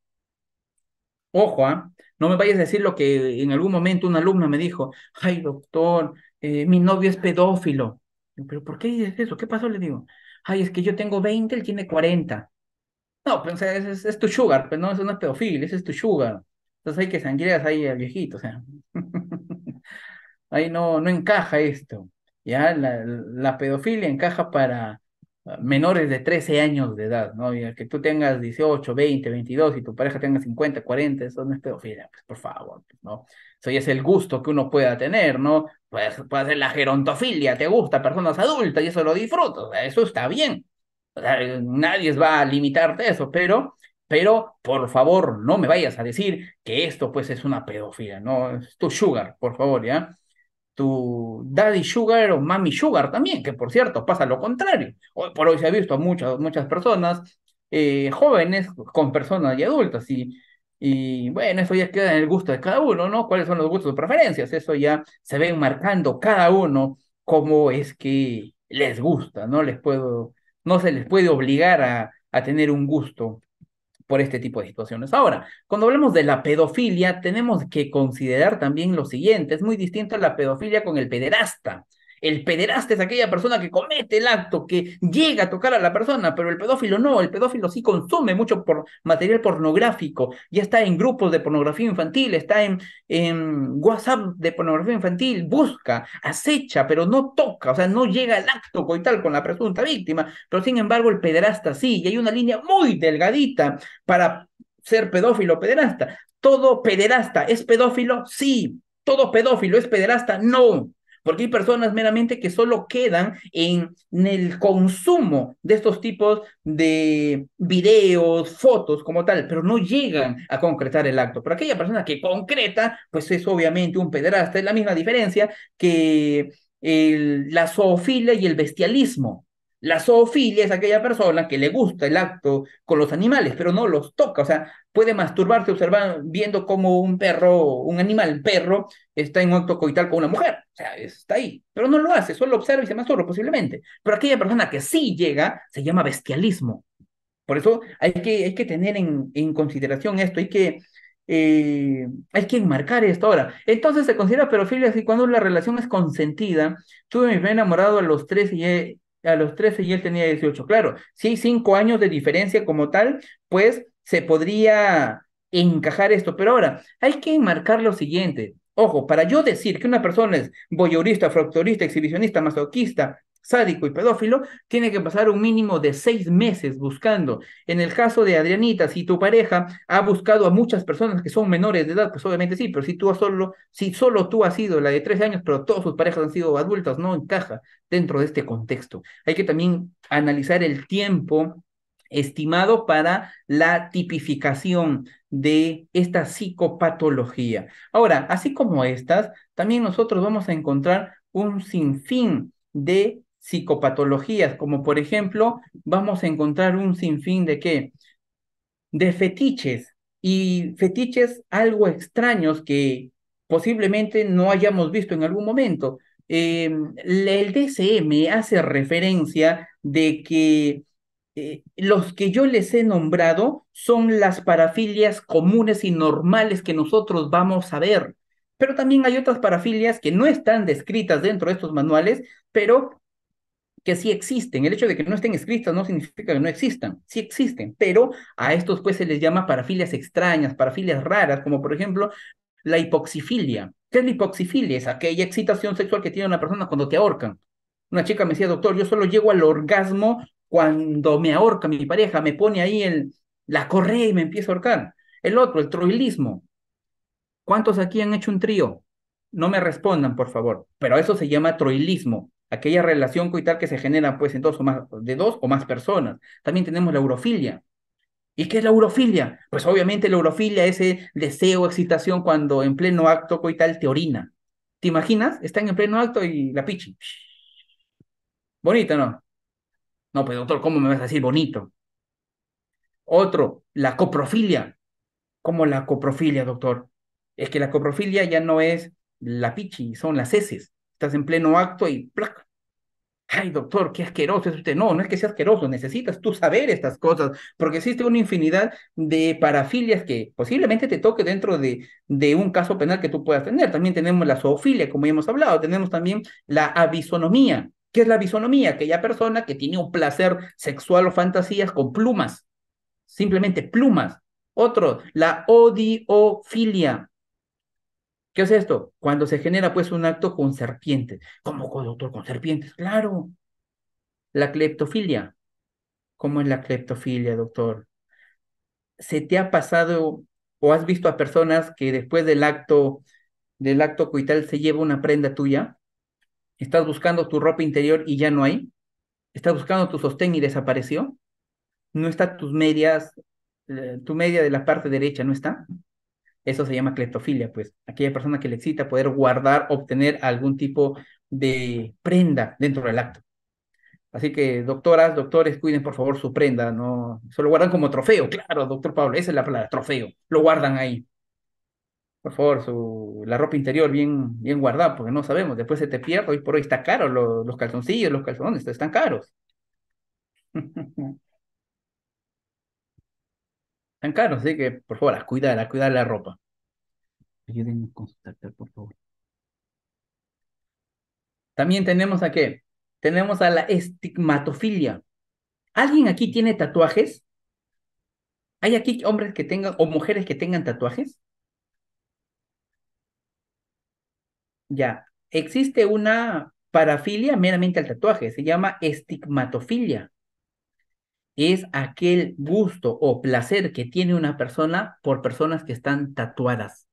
ojo, ¿ah? no me vayas a decir lo que en algún momento una alumna me dijo, ay doctor, eh, mi novio es pedófilo. Pero ¿por qué dices eso? ¿Qué pasó? Le digo, ay, es que yo tengo 20, él tiene 40. No, pues, es, tu sugar, pero pues, no, es una pedofilia, ese es tu sugar. Entonces hay que sangrear ahí al viejito, o sea. ahí no, no encaja esto. Ya la, la, pedofilia encaja para ah, menores de 13 años de edad, ¿no? Y que tú tengas 18, 20, 22 y tu pareja tenga 50, 40, eso no es pedofilia, pues por favor, pues, ¿no? Eso ya es el gusto que uno pueda tener, ¿no? puede ser la gerontofilia, te gusta personas adultas y eso lo disfruto, eso está bien, nadie va a limitarte eso, pero, pero por favor no me vayas a decir que esto pues es una pedofilia, no, es tu sugar, por favor, ¿ya? Tu daddy sugar o mami sugar también, que por cierto pasa lo contrario. Hoy por hoy se ha visto a muchas, muchas personas, eh, jóvenes con personas y adultas, y, y bueno, eso ya queda en el gusto de cada uno, ¿no? ¿Cuáles son los gustos o preferencias? Eso ya se ven marcando cada uno como es que les gusta, ¿no? Les puedo no se les puede obligar a, tener un gusto por este tipo de situaciones. Ahora, cuando hablamos de la pedofilia, tenemos que considerar también lo siguiente, es muy a la pedofilia con el pederasta. El pederasta es aquella persona que comete el acto, que llega a tocar a la persona, pero el pedófilo no, el pedófilo sí consume mucho por material pornográfico, ya está en grupos de pornografía infantil, está en, WhatsApp de pornografía infantil, busca, acecha, pero no toca, o sea, no llega al acto coital con la presunta víctima, pero sin embargo el pederasta sí, y hay una línea muy delgadita para ser pedófilo o pederasta. ¿Todo pederasta es pedófilo? Sí. ¿Todo pedófilo es pederasta? No porque hay personas meramente que solo quedan en, el consumo de estos tipos de videos, fotos como tal, pero no llegan a concretar el acto. Pero aquella persona que concreta, pues es obviamente un pederasta, es la misma diferencia que el, la zoofilia y el bestialismo. La zoofilia es aquella persona que le gusta el acto con los animales, pero no los toca. O sea, puede masturbarse observando, viendo cómo un perro, un animal perro, está en un acto coital con una mujer. O sea, está ahí. Pero no lo hace, solo observa y se masturba posiblemente. Pero aquella persona que sí llega se llama bestialismo. Por eso hay que, hay que tener en, en consideración esto, hay que, eh, hay que enmarcar esto ahora. Entonces se considera perofilia así cuando la relación es consentida. Tuve mi primer enamorado a los 13 y a los 13 y él tenía 18. Claro, si hay 5 años de diferencia como tal, pues se podría encajar esto. Pero ahora, hay que marcar lo siguiente. Ojo, para yo decir que una persona es voyeurista, fractorista, exhibicionista, masoquista, sádico y pedófilo, tiene que pasar un mínimo de seis meses buscando. En el caso de Adrianita, si tu pareja ha buscado a muchas personas que son menores de edad, pues obviamente sí, pero si tú solo, si solo tú has sido la de 13 años, pero todas sus parejas han sido adultas, no encaja dentro de este contexto. Hay que también analizar el tiempo estimado para la tipificación de esta psicopatología. Ahora, así como estas, también nosotros vamos a encontrar un sinfín de psicopatologías, como por ejemplo, vamos a encontrar un sinfín de qué? De fetiches y fetiches algo extraños que posiblemente no hayamos visto en algún momento. Em, el DCM hace referencia de que eh, los que yo les he nombrado son las parafilias comunes y normales que nosotros vamos a ver. Pero también hay otras parafilias que no están descritas dentro de estos manuales, pero que sí existen. El hecho de que no estén escritas no significa que no existan. Sí existen, pero a estos pues se les llama parafilias extrañas, parafilias raras, como por ejemplo la hipoxifilia. ¿Qué es la hipoxifilia? Es aquella excitación sexual que tiene una persona cuando te ahorcan. Una chica me decía, doctor, yo solo llego al orgasmo cuando me ahorca mi pareja, me pone ahí el, la correa y me empieza a ahorcar. El otro, el troilismo. ¿Cuántos aquí han hecho un trío? No me respondan, por favor. Pero eso se llama troilismo, aquella relación coital que se genera pues en dos o más, de dos o más personas. También tenemos la eurofilia. ¿Y qué es la eurofilia? Pues obviamente la eurofilia es ese deseo, excitación cuando en pleno acto coital te orina. ¿Te imaginas? Están en pleno acto y la pichi. Bonita, ¿no? No, pues doctor, ¿cómo me vas a decir bonito? Otro, la coprofilia. ¿Cómo la coprofilia, doctor? Es que la coprofilia ya no es la pichi, son las heces. Estás en pleno acto y ¡plac! Ay, doctor, qué asqueroso es usted. No, no es que sea asqueroso, necesitas tú saber estas cosas, porque existe una infinidad de parafilias que posiblemente te toque dentro de, de un caso penal que tú puedas tener. También tenemos la zoofilia, como ya hemos hablado, tenemos también la avisonomía, ¿Qué es la bisonomía? Aquella persona que tiene un placer sexual o fantasías con plumas, simplemente plumas. Otro, la odiofilia. ¿Qué es esto? Cuando se genera pues un acto con serpientes. ¿Cómo, doctor, con serpientes? Claro. La cleptofilia. ¿Cómo es la cleptofilia, doctor? ¿Se te ha pasado o has visto a personas que después del acto del acto coital se lleva una prenda tuya? ¿Estás buscando tu ropa interior y ya no hay? ¿Estás buscando tu sostén y desapareció? ¿No está tus medias, eh, tu media de la parte derecha no está? Eso se llama cleptofilia, pues aquella persona que le excita poder guardar, obtener algún tipo de prenda dentro del acto. Así que, doctoras, doctores, cuiden por favor su prenda, no se lo guardan como trofeo, claro, doctor Pablo, esa es la palabra, trofeo, lo guardan ahí por favor, su, la ropa interior bien, bien guardada, porque no sabemos, después se te pierde, hoy por hoy está caro, los calzoncillos, los calzones están caros. están caros, así que, por favor, a cuidar, la ropa. Ayúdenme a contactar, por favor. También tenemos a qué? Tenemos a la estigmatofilia. ¿Alguien aquí tiene tatuajes? ¿Hay aquí hombres que tengan o mujeres que tengan tatuajes? Ya, existe una parafilia meramente al tatuaje, se llama estigmatofilia. Es aquel gusto o placer que tiene una persona por personas que están tatuadas.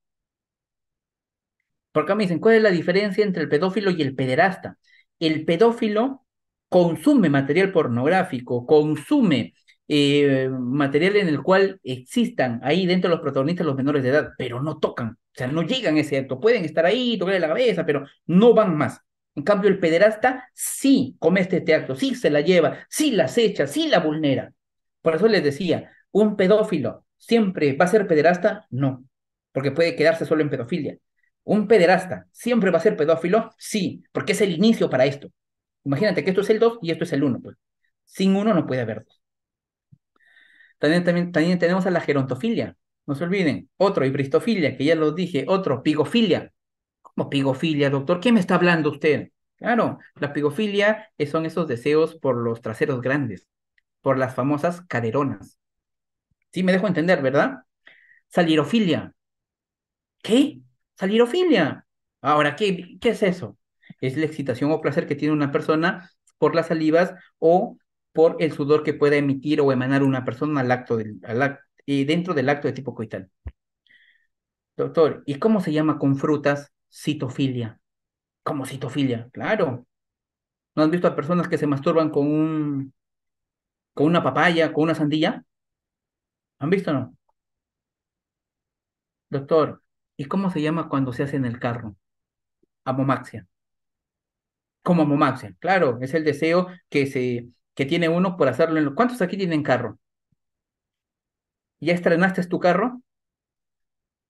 Por acá me dicen, ¿cuál es la diferencia entre el pedófilo y el pederasta? El pedófilo consume material pornográfico, consume eh, material en el cual existan ahí dentro de los protagonistas los menores de edad, pero no tocan, o sea, no llegan a ese acto, pueden estar ahí, tocarle la cabeza, pero no van más. En cambio, el pederasta sí comete este acto, sí se la lleva, sí la acecha, sí la vulnera. Por eso les decía, un pedófilo siempre va a ser pederasta, no, porque puede quedarse solo en pedofilia. Un pederasta siempre va a ser pedófilo, sí, porque es el inicio para esto. Imagínate que esto es el 2 y esto es el 1, pues. Sin uno no puede haber dos. También, tenemos a la gerontofilia, no se olviden. Otro, hibristofilia, que ya lo dije. Otro, pigofilia. ¿Cómo pigofilia, doctor? ¿Qué me está hablando usted? Claro, la pigofilia son esos deseos por los traseros grandes, por las famosas caderonas. Sí, me dejo entender, ¿verdad? Salirofilia. ¿Qué? Salirofilia. Ahora, ¿qué, qué es eso? Es la excitación o placer que tiene una persona por las salivas o por el sudor que pueda emitir o emanar una persona al acto del, eh, dentro del acto de tipo coital. Doctor, ¿y cómo se llama con frutas citofilia? ¿Cómo citofilia? Claro. ¿No han visto a personas que se masturban con un con una papaya, con una sandía? ¿Han visto o no? Doctor, ¿y cómo se llama cuando se hace en el carro? Amomaxia. Como amomaxia, claro, es el deseo que se que tiene uno por hacerlo en ¿Cuántos aquí tienen carro? ¿Ya estrenaste tu carro?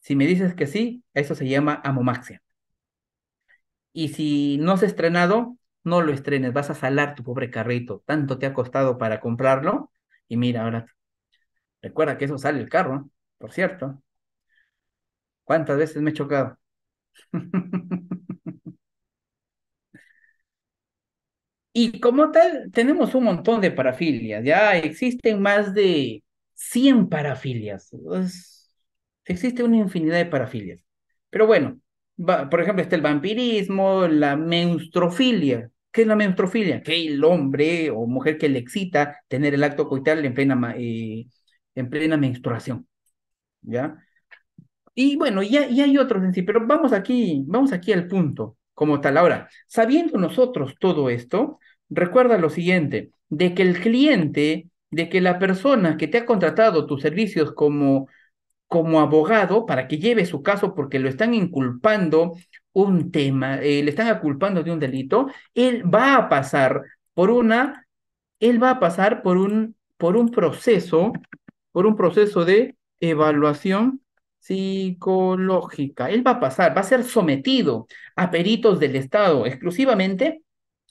Si me dices que sí, eso se llama amomaxia. Y si no has estrenado, no lo estrenes, vas a salar tu pobre carrito. Tanto te ha costado para comprarlo. Y mira, ahora recuerda que eso sale el carro, por cierto. ¿Cuántas veces me he chocado? Y como tal, tenemos un montón de parafilias, ya existen más de 100 parafilias. existe una infinidad de parafilias. Pero bueno, por ejemplo, está el vampirismo, la menstruofilia. ¿Qué es la menstruofilia? Que el hombre o mujer que le excita tener el acto coital en plena, eh, en plena menstruación. ¿Ya? Y bueno, ya, hay otros en sí, pero vamos aquí, vamos aquí al punto como tal ahora, Sabiendo nosotros todo esto, recuerda lo siguiente, de que el cliente, de que la persona que te ha contratado tus servicios como, como abogado para que lleve su caso porque lo están inculpando un tema, eh, le están aculpando de un delito, él va a pasar por una, él va a pasar por un, por un proceso, por un proceso de evaluación psicológica. Él va a pasar, va a ser sometido a peritos del Estado, exclusivamente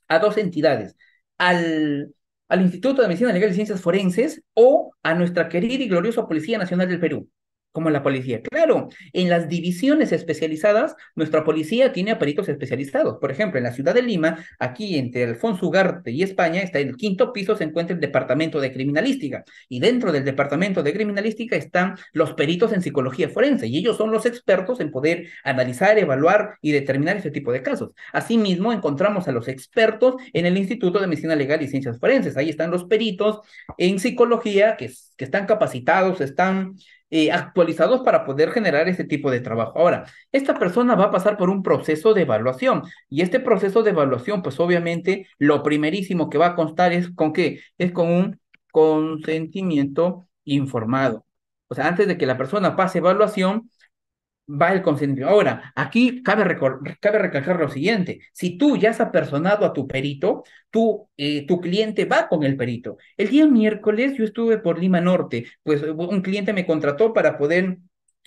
a dos entidades, al, al Instituto de Medicina Legal y Ciencias Forenses o a nuestra querida y gloriosa Policía Nacional del Perú como la policía. Claro, en las divisiones especializadas, nuestra policía tiene peritos especializados. Por ejemplo, en la ciudad de Lima, aquí entre Alfonso Ugarte y España, está en el quinto piso, se encuentra el departamento de criminalística. Y dentro del departamento de criminalística están los peritos en psicología forense. Y ellos son los expertos en poder analizar, evaluar y determinar este tipo de casos. Asimismo, encontramos a los expertos en el Instituto de Medicina Legal y Ciencias Forenses. Ahí están los peritos en psicología que, que están capacitados, están eh, actualizados para poder generar ese tipo de trabajo. Ahora, esta persona va a pasar por un proceso de evaluación y este proceso de evaluación, pues obviamente lo primerísimo que va a constar es con qué, es con un consentimiento informado. O sea, antes de que la persona pase evaluación, va el consentimiento. Ahora, aquí cabe, cabe, recalcar lo siguiente, si tú ya has apersonado a tu perito, tú, eh, tu cliente va con el perito. El día miércoles yo estuve por Lima Norte, pues un cliente me contrató para poder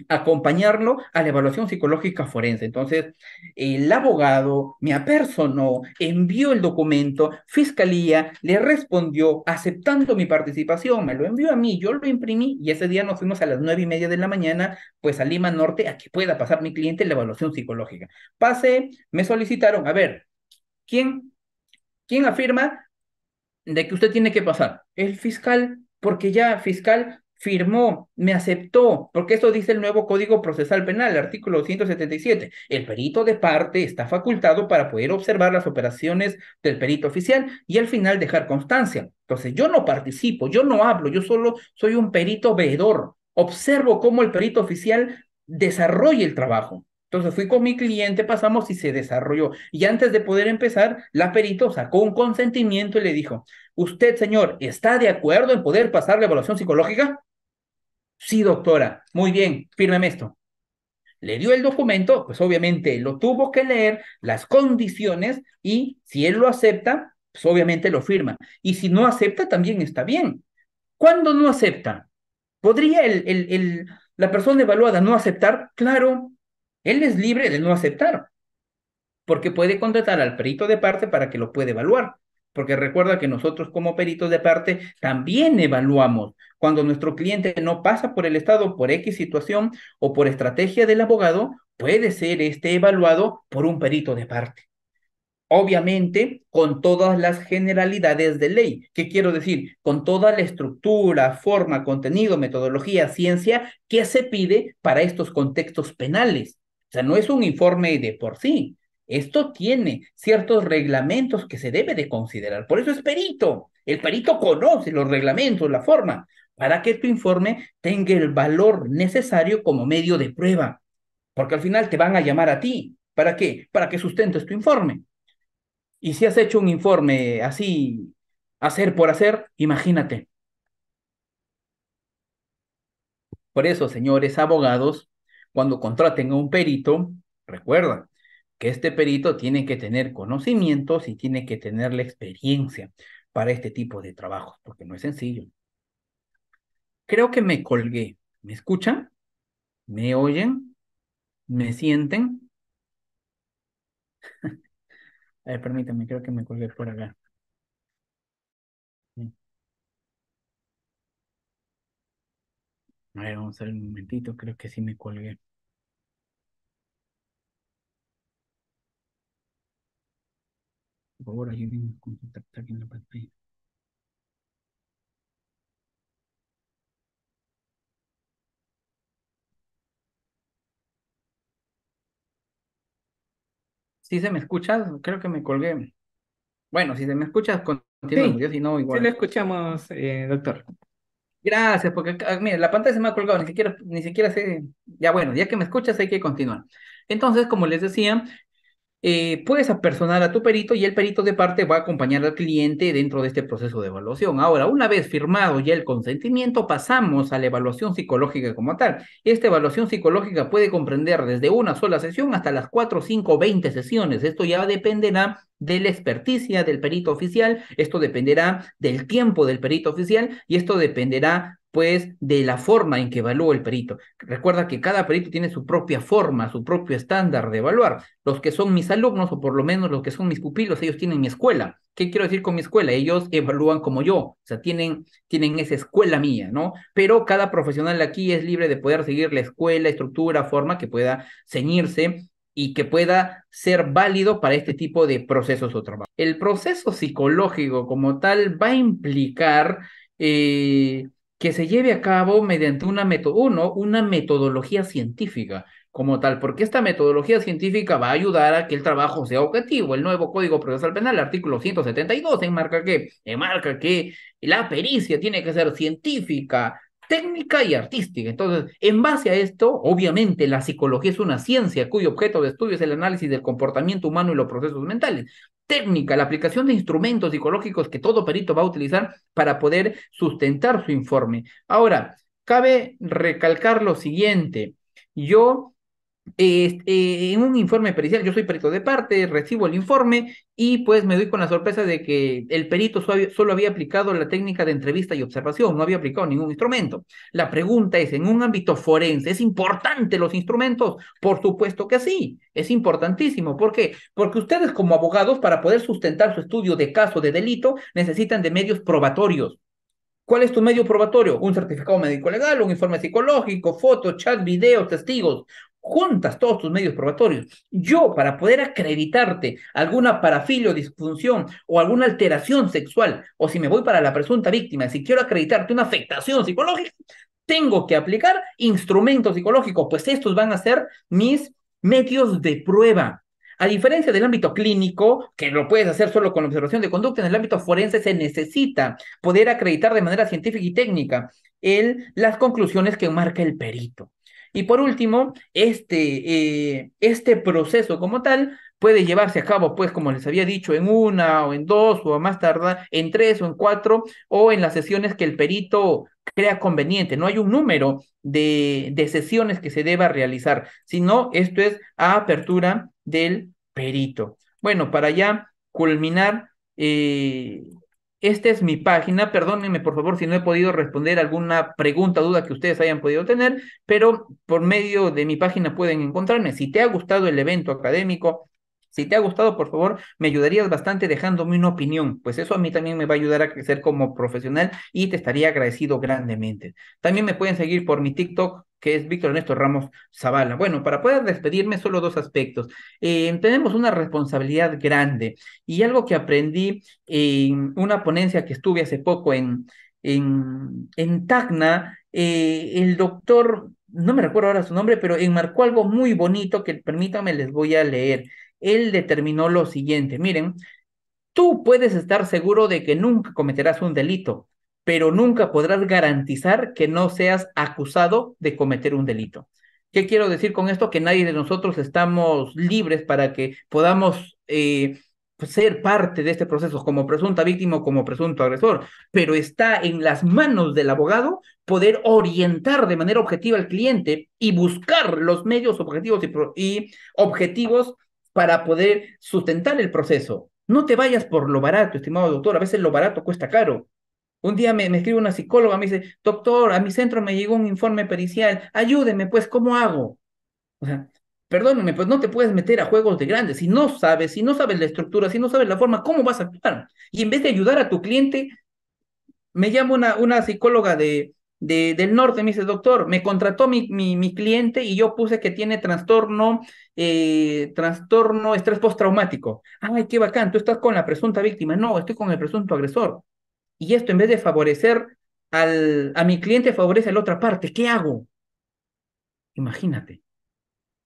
acompañarlo a la evaluación psicológica forense. Entonces, el abogado me apersonó, envió el documento, fiscalía le respondió aceptando mi participación, me lo envió a mí, yo lo imprimí y ese día nos fuimos a las nueve y media de la mañana, pues a Lima Norte, a que pueda pasar mi cliente la evaluación psicológica. pase me solicitaron, a ver, ¿quién, quién afirma de que usted tiene que pasar? El fiscal porque ya fiscal firmó, me aceptó, porque eso dice el nuevo Código Procesal Penal, artículo 177. El perito de parte está facultado para poder observar las operaciones del perito oficial y al final dejar constancia. Entonces, yo no participo, yo no hablo, yo solo soy un perito veedor. Observo cómo el perito oficial desarrolla el trabajo. Entonces fui con mi cliente, pasamos y se desarrolló. Y antes de poder empezar, la perito sacó un consentimiento y le dijo, ¿usted, señor, está de acuerdo en poder pasar la evaluación psicológica? Sí, doctora, muy bien, fírmeme esto. Le dio el documento, pues obviamente lo tuvo que leer, las condiciones, y si él lo acepta, pues obviamente lo firma. Y si no acepta, también está bien. ¿Cuándo no acepta? ¿Podría el, el, la persona evaluada no aceptar? Claro, él es libre de no aceptar, porque puede contratar al perito de parte para que lo pueda evaluar porque recuerda que nosotros como peritos de parte también evaluamos cuando nuestro cliente no pasa por el Estado por X situación o por estrategia del abogado, puede ser este evaluado por un perito de parte. Obviamente, con todas las generalidades de ley. ¿Qué quiero decir? Con toda la estructura, forma, contenido, metodología, ciencia que se pide para estos contextos penales. O sea, no es un informe de por sí, esto tiene ciertos reglamentos que se debe de considerar. Por eso es perito. El perito conoce los reglamentos, la forma, para que tu informe tenga el valor necesario como medio de prueba. Porque al final te van a llamar a ti. ¿Para qué? Para que sustentes tu informe. Y si has hecho un informe así, hacer por hacer, imagínate. Por eso, señores abogados, cuando contraten a un perito, recuerda, que este perito tiene que tener conocimientos y tiene que tener la experiencia para este tipo de trabajos, porque no es sencillo. Creo que me colgué. ¿Me escuchan? ¿Me oyen? ¿Me sienten? A ver, permítanme, creo que me colgué por acá. Mm. A ver, vamos a ver un momentito, creo que sí me colgué. Por favor, ayúdenme a contactar en la pantalla. Si se me escucha? Creo que me colgué. Bueno, si se me escucha, continúo. Sí, si no, igual. Sí, lo escuchamos, eh, doctor. Gracias, porque ah, mire, la pantalla se me ha colgado, ni siquiera, ni siquiera sé. Ya bueno, ya que me escuchas, hay que continuar. Entonces, como les decía, eh, puedes apersonar a tu perito y el perito de parte va a acompañar al cliente dentro de este proceso de evaluación. Ahora, una vez firmado ya el consentimiento, pasamos a la evaluación psicológica como tal. Esta evaluación psicológica puede comprender desde una sola sesión hasta las 4, 5, 20 sesiones. Esto ya dependerá de la experticia del perito oficial, esto dependerá del tiempo del perito oficial y esto dependerá pues de la forma en que evalúa el perito. Recuerda que cada perito tiene su propia forma, su propio estándar de evaluar. Los que son mis alumnos o por lo menos los que son mis pupilos, ellos tienen mi escuela. ¿Qué quiero decir con mi escuela? Ellos evalúan como yo, o sea, tienen, tienen esa escuela mía, ¿no? Pero cada profesional aquí es libre de poder seguir la escuela, estructura, forma que pueda ceñirse y que pueda ser válido para este tipo de procesos o trabajo. El proceso psicológico como tal va a implicar... Eh, que se lleve a cabo mediante una, uno, una metodología científica como tal, porque esta metodología científica va a ayudar a que el trabajo sea objetivo. El nuevo Código Procesal Penal, artículo 172, enmarca que, enmarca que la pericia tiene que ser científica, técnica y artística. Entonces, en base a esto, obviamente la psicología es una ciencia cuyo objeto de estudio es el análisis del comportamiento humano y los procesos mentales. Técnica, la aplicación de instrumentos psicológicos que todo perito va a utilizar para poder sustentar su informe. Ahora, cabe recalcar lo siguiente. Yo en este, eh, un informe pericial, yo soy perito de parte, recibo el informe y pues me doy con la sorpresa de que el perito solo había aplicado la técnica de entrevista y observación, no había aplicado ningún instrumento. La pregunta es, en un ámbito forense, ¿es importante los instrumentos? Por supuesto que sí, es importantísimo. ¿Por qué? Porque ustedes como abogados, para poder sustentar su estudio de caso de delito, necesitan de medios probatorios. ¿Cuál es tu medio probatorio? Un certificado médico legal, un informe psicológico, fotos, chat, videos, testigos juntas todos tus medios probatorios. Yo, para poder acreditarte alguna parafilio o disfunción o alguna alteración sexual, o si me voy para la presunta víctima, si quiero acreditarte una afectación psicológica, tengo que aplicar instrumentos psicológicos, pues estos van a ser mis medios de prueba. A diferencia del ámbito clínico, que lo puedes hacer solo con la observación de conducta, en el ámbito forense se necesita poder acreditar de manera científica y técnica las conclusiones que marca el perito. Y por último, este, eh, este proceso como tal puede llevarse a cabo, pues, como les había dicho, en una o en dos o más tarde, en tres o en cuatro o en las sesiones que el perito crea conveniente. No hay un número de, de sesiones que se deba realizar, sino esto es a apertura del perito. Bueno, para ya culminar, eh, esta es mi página, perdónenme por favor si no he podido responder alguna pregunta, duda que ustedes hayan podido tener, pero por medio de mi página pueden encontrarme. Si te ha gustado el evento académico, si te ha gustado, por favor, me ayudarías bastante dejándome una opinión, pues eso a mí también me va a ayudar a crecer como profesional y te estaría agradecido grandemente. También me pueden seguir por mi TikTok, que es Víctor Ernesto Ramos Zavala. Bueno, para poder despedirme, solo dos aspectos. Eh, tenemos una responsabilidad grande y algo que aprendí en una ponencia que estuve hace poco en, en, Tacna, eh, el doctor, no me recuerdo ahora su nombre, pero enmarcó algo muy bonito que permítame les voy a leer él determinó lo siguiente, miren, tú puedes estar seguro de que nunca cometerás un delito, pero nunca podrás garantizar que no seas acusado de cometer un delito. ¿Qué quiero decir con esto? Que nadie de nosotros estamos libres para que podamos eh, pues, ser parte de este proceso como presunta víctima o como presunto agresor, pero está en las manos del abogado poder orientar de manera objetiva al cliente y buscar los medios objetivos y objetivos para poder sustentar el proceso. No te vayas por lo barato, estimado doctor. A veces lo barato cuesta caro. Un día me, escribe una psicóloga, me dice, doctor, a mi centro me llegó un informe pericial, ayúdeme, pues, ¿cómo hago? O sea, perdóname, pues no te puedes meter a juegos de grandes. Si no sabes, si no sabes la estructura, si no sabes la forma, ¿cómo vas a actuar? Y en vez de ayudar a tu cliente, me llama una, una psicóloga de, del norte, me dice, doctor, me contrató mi, mi, mi cliente y yo puse que tiene trastorno, eh, trastorno estrés postraumático. Ay, qué bacán, tú estás con la presunta víctima. No, estoy con el presunto agresor. Y esto en vez de favorecer al, a mi cliente, favorece a la otra parte. ¿Qué hago? Imagínate.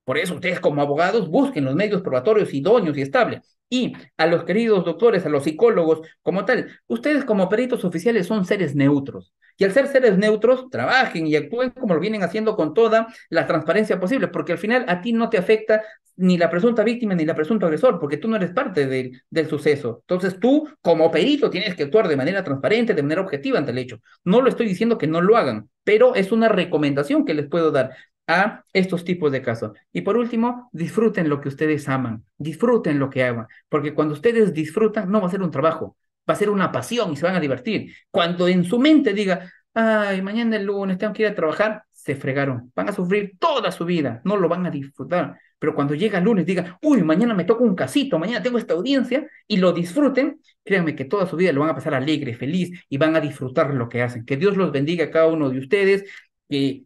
Por eso ustedes como abogados busquen los medios probatorios idóneos y estables. Y a los queridos doctores, a los psicólogos como tal, ustedes como peritos oficiales son seres neutros y al ser seres neutros, trabajen y actúen como lo vienen haciendo con toda la transparencia posible, porque al final a ti no te afecta ni la presunta víctima ni la presunta agresor, porque tú no eres parte del, del suceso. Entonces tú, como perito, tienes que actuar de manera transparente, de manera objetiva ante el hecho. No lo estoy diciendo que no lo hagan, pero es una recomendación que les puedo dar a estos tipos de casos. Y por último, disfruten lo que ustedes aman, disfruten lo que hagan, porque cuando ustedes disfrutan no va a ser un trabajo, va a ser una pasión y se van a divertir. Cuando en su mente diga, ay, mañana es lunes, tengo que ir a trabajar, se fregaron. Van a sufrir toda su vida, no lo van a disfrutar. Pero cuando llega el lunes, diga, uy, mañana me toca un casito, mañana tengo esta audiencia y lo disfruten, créanme que toda su vida lo van a pasar alegre, feliz y van a disfrutar lo que hacen. Que Dios los bendiga a cada uno de ustedes. Que,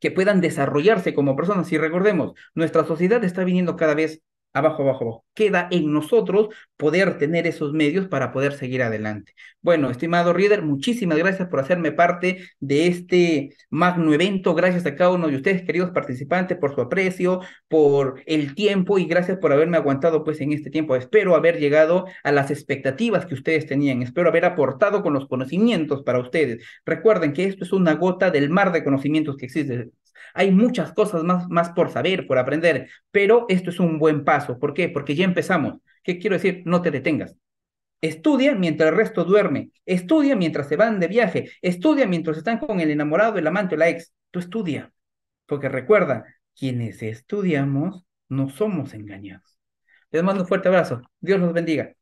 que puedan desarrollarse como personas. Y recordemos, nuestra sociedad está viniendo cada vez abajo, abajo, abajo. Queda en nosotros poder tener esos medios para poder seguir adelante. Bueno, estimado reader, muchísimas gracias por hacerme parte de este magno evento. Gracias a cada uno de ustedes, queridos participantes, por su aprecio, por el tiempo y gracias por haberme aguantado pues en este tiempo. Espero haber llegado a las expectativas que ustedes tenían. Espero haber aportado con los conocimientos para ustedes. Recuerden que esto es una gota del mar de conocimientos que existe, hay muchas cosas más, más por saber, por aprender, pero esto es un buen paso. ¿Por qué? Porque ya empezamos. ¿Qué quiero decir? No te detengas. Estudia mientras el resto duerme. Estudia mientras se van de viaje. Estudia mientras están con el enamorado, el amante o la ex. Tú estudia. Porque recuerda, quienes estudiamos no somos engañados. Les mando un fuerte abrazo. Dios los bendiga.